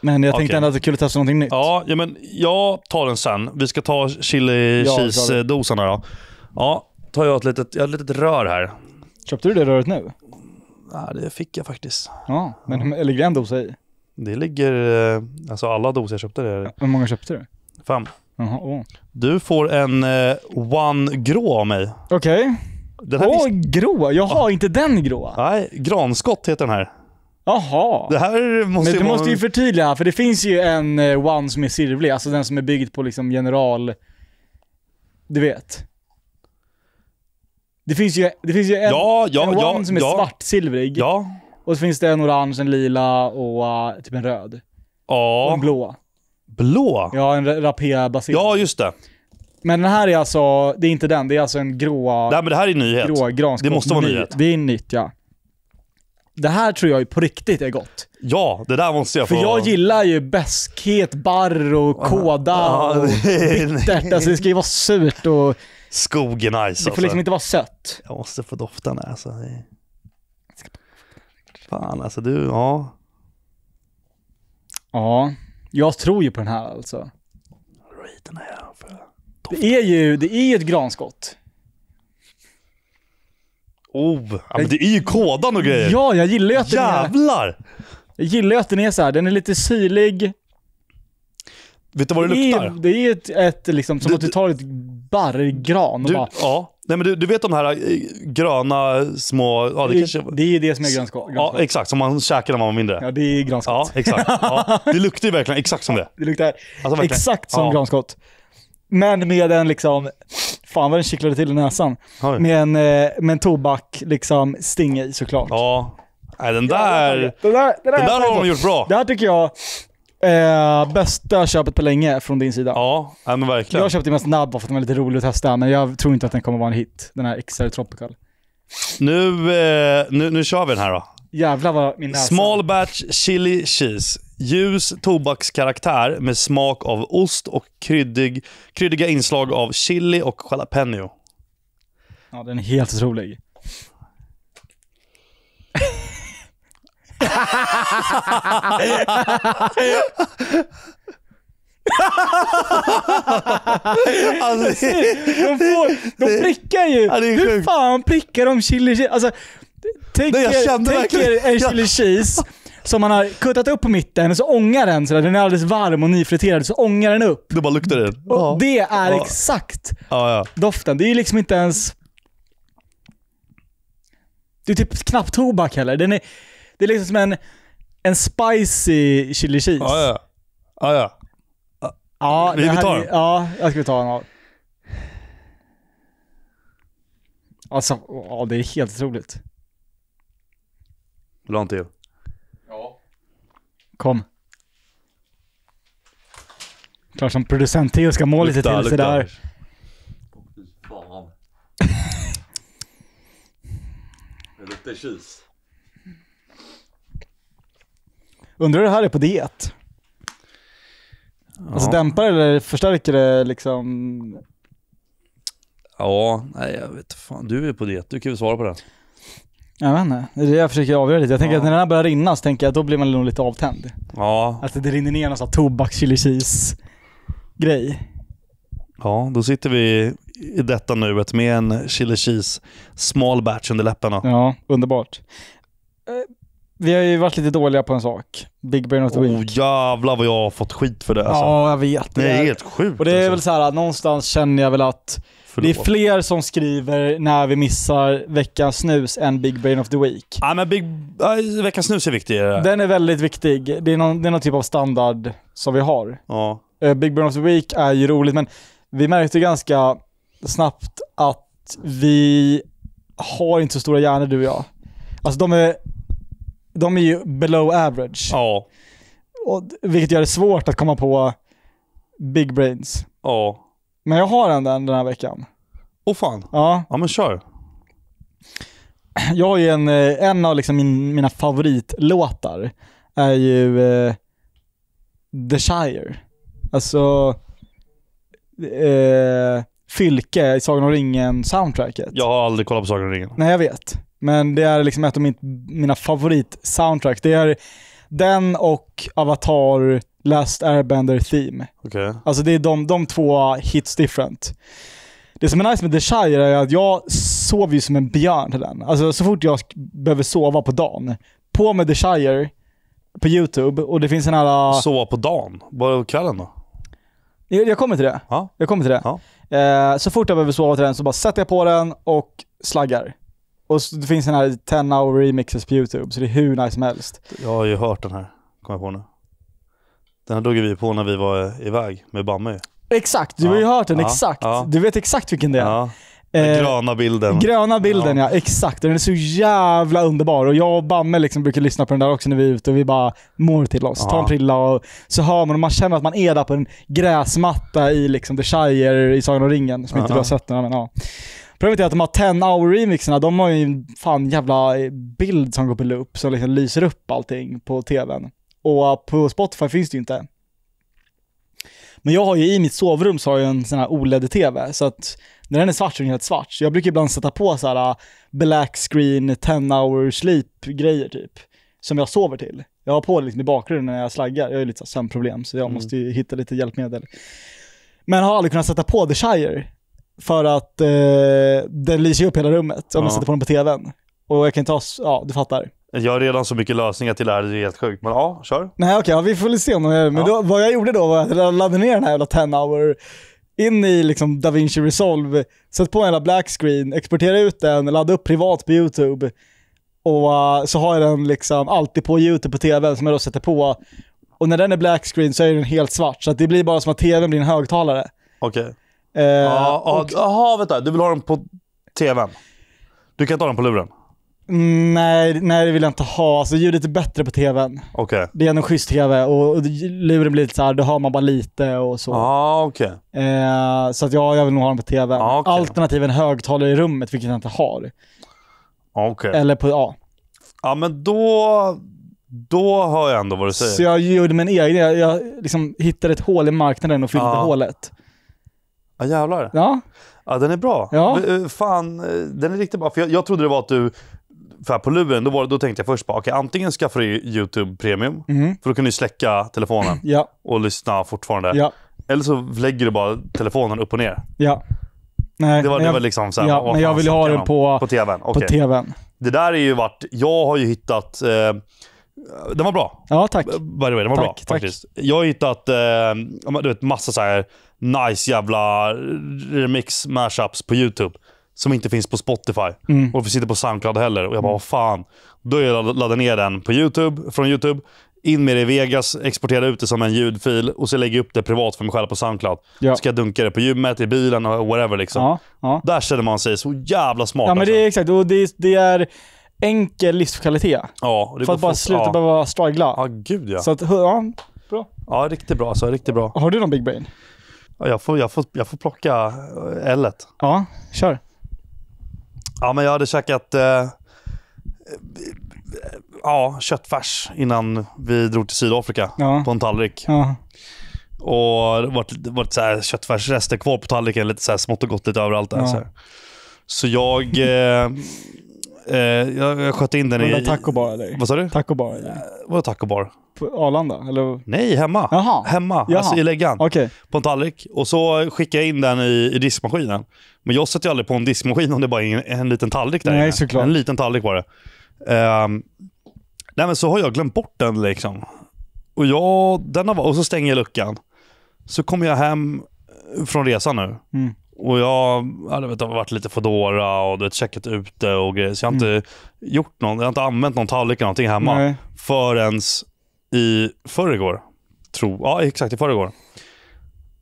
Men jag tänkte okay. ändå att det är kul att testa någonting nytt. Ja, ja, men jag tar den sen. Vi ska ta chili cheese-dosan här då. Ja, tar jag ett litet, jag har ett litet rör här. Köpte du det röret nu? Nej, det fick jag faktiskt. Ja, men ja. Mm. ligger en dosa i? Det ligger, eh, alltså alla doser jag köpte där. Hur många köpte du? Fem. Jaha, oh. Du får en eh, One grå av mig. Okej. Okay. Åh, visst... grå! Jag har ja. inte den gråa. Nej, granskott heter den här. Jaha. Det här måste Men du måste ju förtydliga för det finns ju en eh, One som är sirvlig, alltså den som är byggd på liksom general... Du vet. Det finns ju, det finns ju en, ja, ja, en ja, one som är svartsilvrig. Och så finns det en orange, en lila och uh, typ en röd. Ja. Och en blå. Blå? Ja, en rapé-baserad. Ja, just det. Men den här är alltså, det är inte den. Det är alltså en grå... Nej, men det här är nyhet. Grå granskott. Det måste vara nyhet. Det är nytt, ja. Det här tror jag på riktigt är gott. Ja, det där måste jag få... För jag gillar ju beskhet, barr och kåda ah, och bittert. Alltså det ska ju vara surt och Skog är nice Det får alltså. liksom inte vara sött. Jag måste få dofta alltså. den alltså. Fan alltså, du, ja. Ja, jag tror ju på den här alltså. Den här för det är ju, det är ju ett granskott. Oh, ja, men det är ju kådan och grejer. Ja, jag gillar ju att den är. Jävlar! Jag gillar ju att den är så här. den är lite syrlig. Vet du vad det, det luktar? Är, det är ett, ett liksom, som det, att du tar ett barrgran. Och du, bara, ja. Nej, men du, du vet de här eh, gröna små... Ja, det, kanske... det är ju det som är grönskott. Ja, exakt. Som man käkar när man var mindre. Ja, det är grönskott. Ja, exakt. Ja, det luktar ju verkligen exakt som det. Det luktar alltså, exakt som ja. grönskott. Men med en liksom... Fan vad den kittlade till i näsan. Oj. Med en, eh, med en tobak liksom sting i såklart. Ja. Nej, den där... Den där, den där, den där har de gjort bra. Det här tycker jag... Eh, bästa köpet på länge från din sida. Ja, men verkligen. Jag köpte mest Nabba för att den var lite rolig att testa, men jag tror inte att den kommer vara en hit. Den här XR Tropical. Nu, eh, nu, nu kör vi den här då. Jävlar vad min näsa... Small batch chili cheese. Ljus tobakskaraktär med smak av ost och kryddig, kryddiga inslag av chili och jalapeno. Ja, den är helt otrolig. Alltså, alltså, de, får, de prickar ju. Ja, Hur fan prickar de chili cheese? Alltså, tänk Nej, er, tänk er en chili cheese som man har kuttat upp på mitten, och så ångar den sådär. Den är alldeles varm och nyfriterad, så ångar den upp. Det bara luktar den. Ja. det är ja. exakt ja, doften. Det är ju liksom inte ens... Det är typ knappt tobak heller. Den är, det är liksom som en, en spicy chili cheese. Ja, ja. ja, ja. ja vi, vi tar den. Ja, jag ska vi ta en av. Alltså, ja, det är helt otroligt. Vill du ha en till? Ja. Kom. Klart som producent Theo ska må lite till sådär. Det luktar cheese. Undrar hur det här är på diet? Alltså, ja. Alltså dämpar eller förstärker det liksom? Ja, nej jag vet fan. Du är på diet, du kan ju svara på det. Jag vet inte. Det är det jag försöker avgöra lite. Jag tänker ja. att när den här börjar rinna så tänker jag att då blir man nog lite avtänd. Ja. Att det rinner ner någon sån här tobaks, chili cheese grej. Ja, då sitter vi i detta nuet med en chili cheese small batch under läpparna. Ja, underbart. Eh, vi har ju varit lite dåliga på en sak. Big Brain of the oh, Week. jävlar vad jag har fått skit för det alltså. Ja, jag vet. Det, är helt sjukt. Och det är alltså. väl så här, någonstans känner jag väl att Förlåt. det är fler som skriver när vi missar veckans snus än Big Brain of the Week. Ja, men Big, äh, veckans snus är viktig. Den är väldigt viktig. Det är, någon, det är någon typ av standard som vi har. Ja. Uh, Big Brain of the Week är ju roligt, men vi märkte ganska snabbt att vi har inte så stora hjärnor du och jag. Alltså de är de är ju below average. Ja. Och, vilket gör det svårt att komma på big brains. Ja. Men jag har en den den här veckan. Åh oh, fan. Ja. Ja men kör. Jag har ju en, eh, en av liksom min, mina favoritlåtar är ju eh, The Shire. Alltså eh, Fylke i Sagan om ringen-soundtracket. Jag har aldrig kollat på Sagan om ringen. Nej jag vet. Men det är liksom ett av min, mina favorit-soundtracks. Det är den och Avatar Last Airbender Theme. Okay. Alltså det är de, de två hits different. Det som är nice med The Shire är att jag sover ju som en björn till den. Alltså så fort jag behöver sova på dagen, på med The Shire på YouTube och det finns en här... Äh, sova på dagen? Bara kvällen då? Jag, jag kommer till det. Ja. Jag kommer till det. Ja. Eh, så fort jag behöver sova till den så bara sätter jag på den och slaggar. Och så, det finns den här 10 hour remixes på YouTube, så det är hur nice som helst. Jag har ju hört den här, kommer jag på nu. Den här drog vi på när vi var iväg med Bamme ju. Exakt, du ja. har ju hört den ja. exakt. Ja. Du vet exakt vilken det är. Eh, den gröna bilden. gröna bilden ja. ja. exakt. Den är så jävla underbar. Och jag och Bamme liksom brukar lyssna på den där också när vi är ute och vi bara mår till oss. Ja. Tar en prilla och så hör man och man känner att man är där på en gräsmatta i liksom The Shire i Sagan om ringen, som ja. inte du har sett den men ja. Problemet är att de här 10 hour remixerna, de har ju en fan jävla bild som går på loop som liksom lyser upp allting på tvn. Och på Spotify finns det ju inte. Men jag har ju i mitt sovrum så har jag en sån här OLED-TV, så att när den är svart så är den helt svart. Så jag brukar ibland sätta på så här äh, black screen 10 hour sleep-grejer typ, som jag sover till. Jag har på det liksom i bakgrunden när jag slaggar, jag har ju lite sömnproblem så jag mm. måste ju hitta lite hjälpmedel. Men har aldrig kunnat sätta på The Shire, för att eh, den lyser upp hela rummet om man sätter på den på tvn. Och jag kan inte ha, ja du fattar. Jag har redan så mycket lösningar till det här, det är helt sjukt. Men ja, kör. Nej okej, okay, ja, vi får väl se om jag, Men ja. då, vad jag gjorde då var att jag laddade ner den här jävla 10 hour in i liksom Da Vinci Resolve, sätt på en jävla black screen, exportera ut den, ladda upp privat på YouTube. Och uh, så har jag den liksom alltid på YouTube på tvn som jag då sätter på. Och när den är black screen så är den helt svart, så det blir bara som att tvn blir en högtalare. Okej. Okay. Jaha, eh, vänta. Du vill ha den på tvn? Du kan ta den på luren? Mm, nej, nej, det vill jag inte ha. Alltså, ljudet är bättre på tvn. Okay. Det är en schysst tv och, luren blir lite så här, då hör man bara lite och så. Ah, okay. eh, så att ja, jag vill nog ha den på tvn. Ah, okay. en högtalare i rummet, vilket jag inte har. Okay. Eller på, ja. Ja, men då, då hör jag ändå vad du säger. Så jag gjorde min egen. Jag, jag liksom hittade ett hål i marknaden och fyllde ah. hålet. Ja jävlar. Ja. ja den är bra. Ja. Eh, fan, eh, den är riktigt bra. För jag, jag trodde det var att du för på luren, då, var, då tänkte jag först bara, okay, antingen skaffar du YouTube Premium, mm. för då kan du släcka telefonen ja. och lyssna fortfarande. Ja. Eller så lägger du bara telefonen upp och ner. Ja. Nej, det var, det var liksom såhär, ja, men jag vill ha den på, på tvn. Okay. På TVn. Det där är ju vart, jag har ju hittat... Eh, den var bra. Ja, tack. By the way, den var tack, bra tack. faktiskt. Jag har hittat eh, du vet, massa såhär, nice jävla remix mashups på YouTube. Som inte finns på Spotify. Mm. Och sitter på Soundcloud heller. Och jag bara, vad fan. Då jag laddade ner den på YouTube, från YouTube. In med det i Vegas, exportera ut det som en ljudfil och så lägger jag upp det privat för mig själv på Soundcloud. Ja. Ska jag dunka det på gymmet, i bilen och whatever liksom. Ja, ja. Där känner man sig så jävla smart. Ja men det alltså. är exakt. Och det, det är enkel livskvalitet. Ja, för att bara fort. sluta ja. behöva struggla. Ja, gud ja. Så att, ja. Bra. Ja, riktigt bra alltså. Riktigt bra. Har du någon big brain? Jag får, jag får, jag får plocka eh, l -et. Ja, kör. Ja, men jag hade käkat eh, eh, ja, köttfärs innan vi drog till Sydafrika ja. på en tallrik. Ja. Och det var, var så här köttfärsrester kvar på tallriken, lite så här smått och gott lite överallt. Där, ja. så, så, jag... Eh, Eh, jag, jag sköt in den i... i... Taco bar eller? Vad sa du? Taco bar eller? Eh, vadå taco bar? På Arlanda? Eller? Nej, hemma. Jaha. Hemma, Jaha. alltså i läggan. Okay. På en tallrik. Och så skickade jag in den i, i diskmaskinen. Men jag sätter ju aldrig på en diskmaskin om det bara är en, en liten tallrik där Nej, inne. såklart. En liten tallrik var det. Um, nej, men så har jag glömt bort den liksom. Och, jag, den har, och så stänger jag luckan. Så kommer jag hem från resan nu. Mm. Och jag hade vet, varit lite Foodora och du vet, checkat ute och grejer. Så jag har inte mm. gjort någon, jag har inte använt någon tallrik eller någonting hemma Nej. förrän i förrgår. Tro, ja, exakt i förrgår.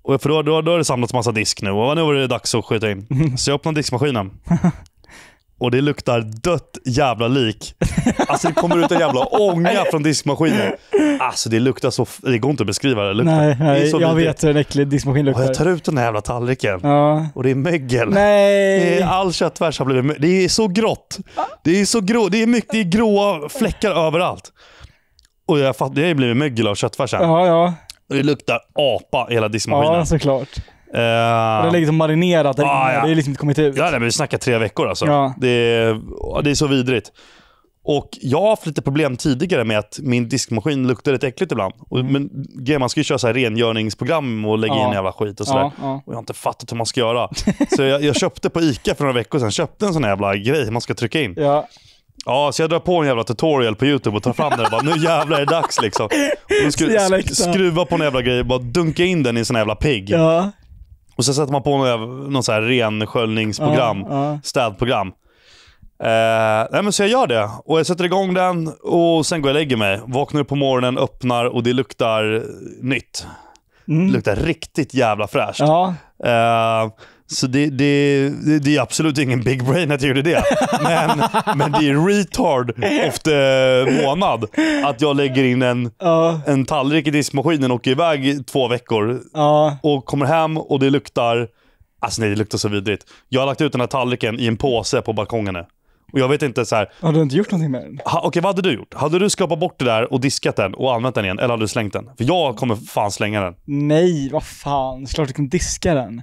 Och för då, då har det samlats massa disk nu och nu var det dags att skjuta in. Mm. Så jag öppnade diskmaskinen. och det luktar dött jävla lik. Alltså det kommer ut en jävla ånga från diskmaskinen. Alltså det luktar så... Det går inte att beskriva det. Luktar. Nej, nej det jag vet hur en äcklig diskmaskin luktar. Och jag tar ut den här jävla tallriken ja. och det är mögel. Nej. All köttfärs har blivit Det är så grått. Det är så grå, det är mycket, det är gråa fläckar överallt. Och jag fattar, det har ju blivit mögel av köttfärsen. Ja, ja. Och det luktar apa i hela diskmaskinen. Ja, såklart. Uh, det är liksom marinerat där ah, inne. Ja. Det är liksom inte kommit ut. Ja, nej, men vi snackar tre veckor alltså. Ja. Det, är, det är så vidrigt. Och Jag har haft lite problem tidigare med att min diskmaskin luktar lite äckligt ibland. Och, mm. men man ska ju köra så här rengöringsprogram och lägga ja. in jävla skit och sådär. Ja, ja. Och jag har inte fattat hur man ska göra. så jag, jag, köpte på ICA för några veckor sedan, köpte en sån här jävla grej man ska trycka in. Ja. Ja, så jag drar på en jävla tutorial på YouTube och tar fram den och bara nu jävlar är det dags liksom. Och skru skruva på en jävla grej och bara dunka in den i en sån här jävla pigg. Ja. Och sen sätter man på något, något så här rensköljningsprogram, ja, städprogram. Eh, nej men så jag gör det. Och Jag sätter igång den och sen går jag och lägger mig. Vaknar upp på morgonen, öppnar och det luktar nytt. Mm. Det luktar riktigt jävla fräscht. Ja. Eh, så det, det, det, det, är absolut ingen big brain att jag gjorde det. Men, men det är retard efter månad att jag lägger in en, uh. en tallrik i diskmaskinen och åker iväg två veckor. Uh. Och kommer hem och det luktar... Alltså nej, det luktar så vidrigt. Jag har lagt ut den här tallriken i en påse på balkongen nu. Och jag vet inte så här, Har du inte gjort någonting med den? Ha, okej, okay, vad hade du gjort? Hade du skapat bort det där och diskat den och använt den igen? Eller hade du slängt den? För jag kommer fan slänga den. Nej, vad fan. Klart du kan diska den.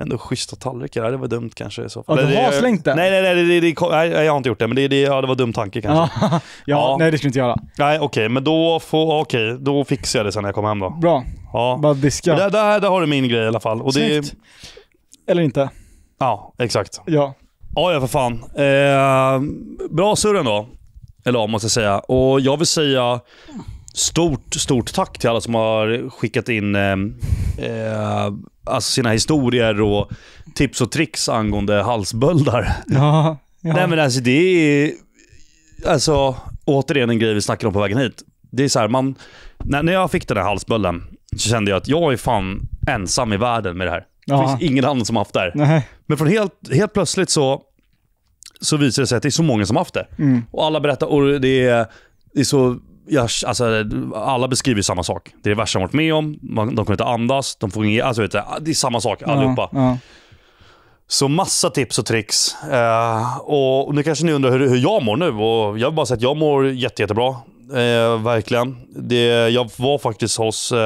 Ändå schyssta tallrikar. det var dumt kanske i så fall. Ja, du har slängt det. Nej, nej, nej, det, det, nej, jag har inte gjort det. Men det, det, ja, det var dum tanke kanske. ja, ja, nej det skulle inte göra. Nej, okej, okay, men då, får, okay, då fixar jag det sen när jag kommer hem då. Bra. Ja. Bara diska. Där, där, där har du min grej i alla fall. Och Snyggt. Det... Eller inte. Ja, exakt. Ja. Ja, ja för fan. Eh, bra surr ändå. Eller ja, måste jag säga. Och jag vill säga Stort, stort tack till alla som har skickat in eh, eh, alltså sina historier och tips och tricks angående halsböldar. Ja, ja. Nej men alltså det är... Alltså, återigen en grej vi snackade om på vägen hit. Det är så här, man... När, när jag fick den här halsbölden så kände jag att jag är fan ensam i världen med det här. Det Aha. finns ingen annan som haft det här. Nej. Men från helt, helt plötsligt så, så visar det sig att det är så många som haft det. Mm. Och alla berättar, och det är, det är så jag, alltså, alla beskriver samma sak. Det är det värsta de varit med om. de kommer inte andas. De får inget, alltså, vet du, det är samma sak allihopa. Ja, ja. Så massa tips och tricks. Uh, och nu kanske ni undrar hur, hur jag mår nu. Och jag vill bara säga att jag mår jätte, jättebra. Uh, verkligen. Det, jag var faktiskt hos uh,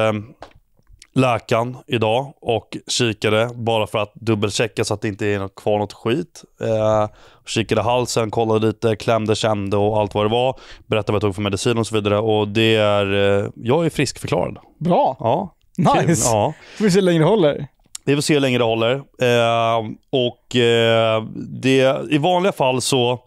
läkaren idag och kikade bara för att dubbelchecka så att det inte är kvar något skit. Eh, kikade halsen, kollade lite, klämde, kände och allt vad det var. Berättade vad jag tog för medicin och så vidare. Och det är, eh, jag är friskförklarad. Bra! Ja. Nice! ja. Får vi se hur länge det håller. Vi får se hur länge det håller. Eh, och eh, det, i vanliga fall så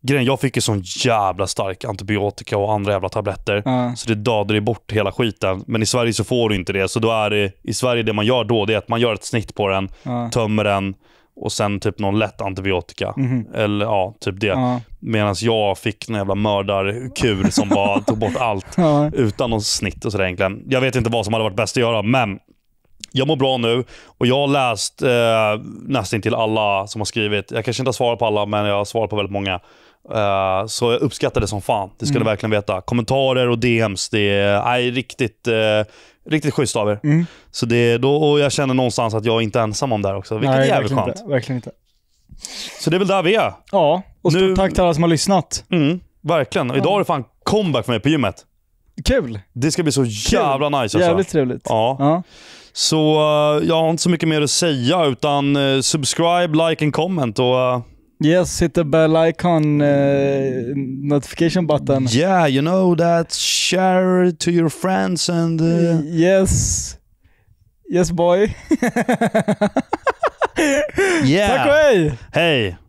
Grejen, jag fick ju sån jävla stark antibiotika och andra jävla tabletter. Mm. Så det dadade bort hela skiten. Men i Sverige så får du inte det. Så då är det, i Sverige det man gör då, det är att man gör ett snitt på den, mm. tömmer den och sen typ någon lätt antibiotika. Mm. Eller ja, typ det. Mm. Medan jag fick en jävla mördarkur som bara tog bort allt utan något snitt och sådär egentligen. Jag vet inte vad som hade varit bäst att göra, men jag mår bra nu och jag har läst eh, nästan till alla som har skrivit. Jag kanske inte har svarat på alla, men jag har svarat på väldigt många. Eh, så jag uppskattar det som fan. Det ska mm. du verkligen veta. Kommentarer och DMs. Det är nej, riktigt, uh, riktigt schysst av er. Mm. Så det, då, och jag känner någonstans att jag inte är ensam om det här också, vilket nej, är jävligt skönt. Inte, verkligen inte. Så det är väl där vi är. Ja, och stort nu... tack till alla som har lyssnat. Mm, verkligen. Och idag är det fan comeback för mig på gymmet. Kul! Det ska bli så jävla Kul. nice alltså. Jävligt trevligt. ja. ja. Så eh, jag har inte så mycket mer att säga, utan subscribe, like and comment. Och, Yes, hit the bell icon uh, notification button. Yeah, you know that. Share to your friends and. Uh... Yes. Yes, boy. yeah. Hey.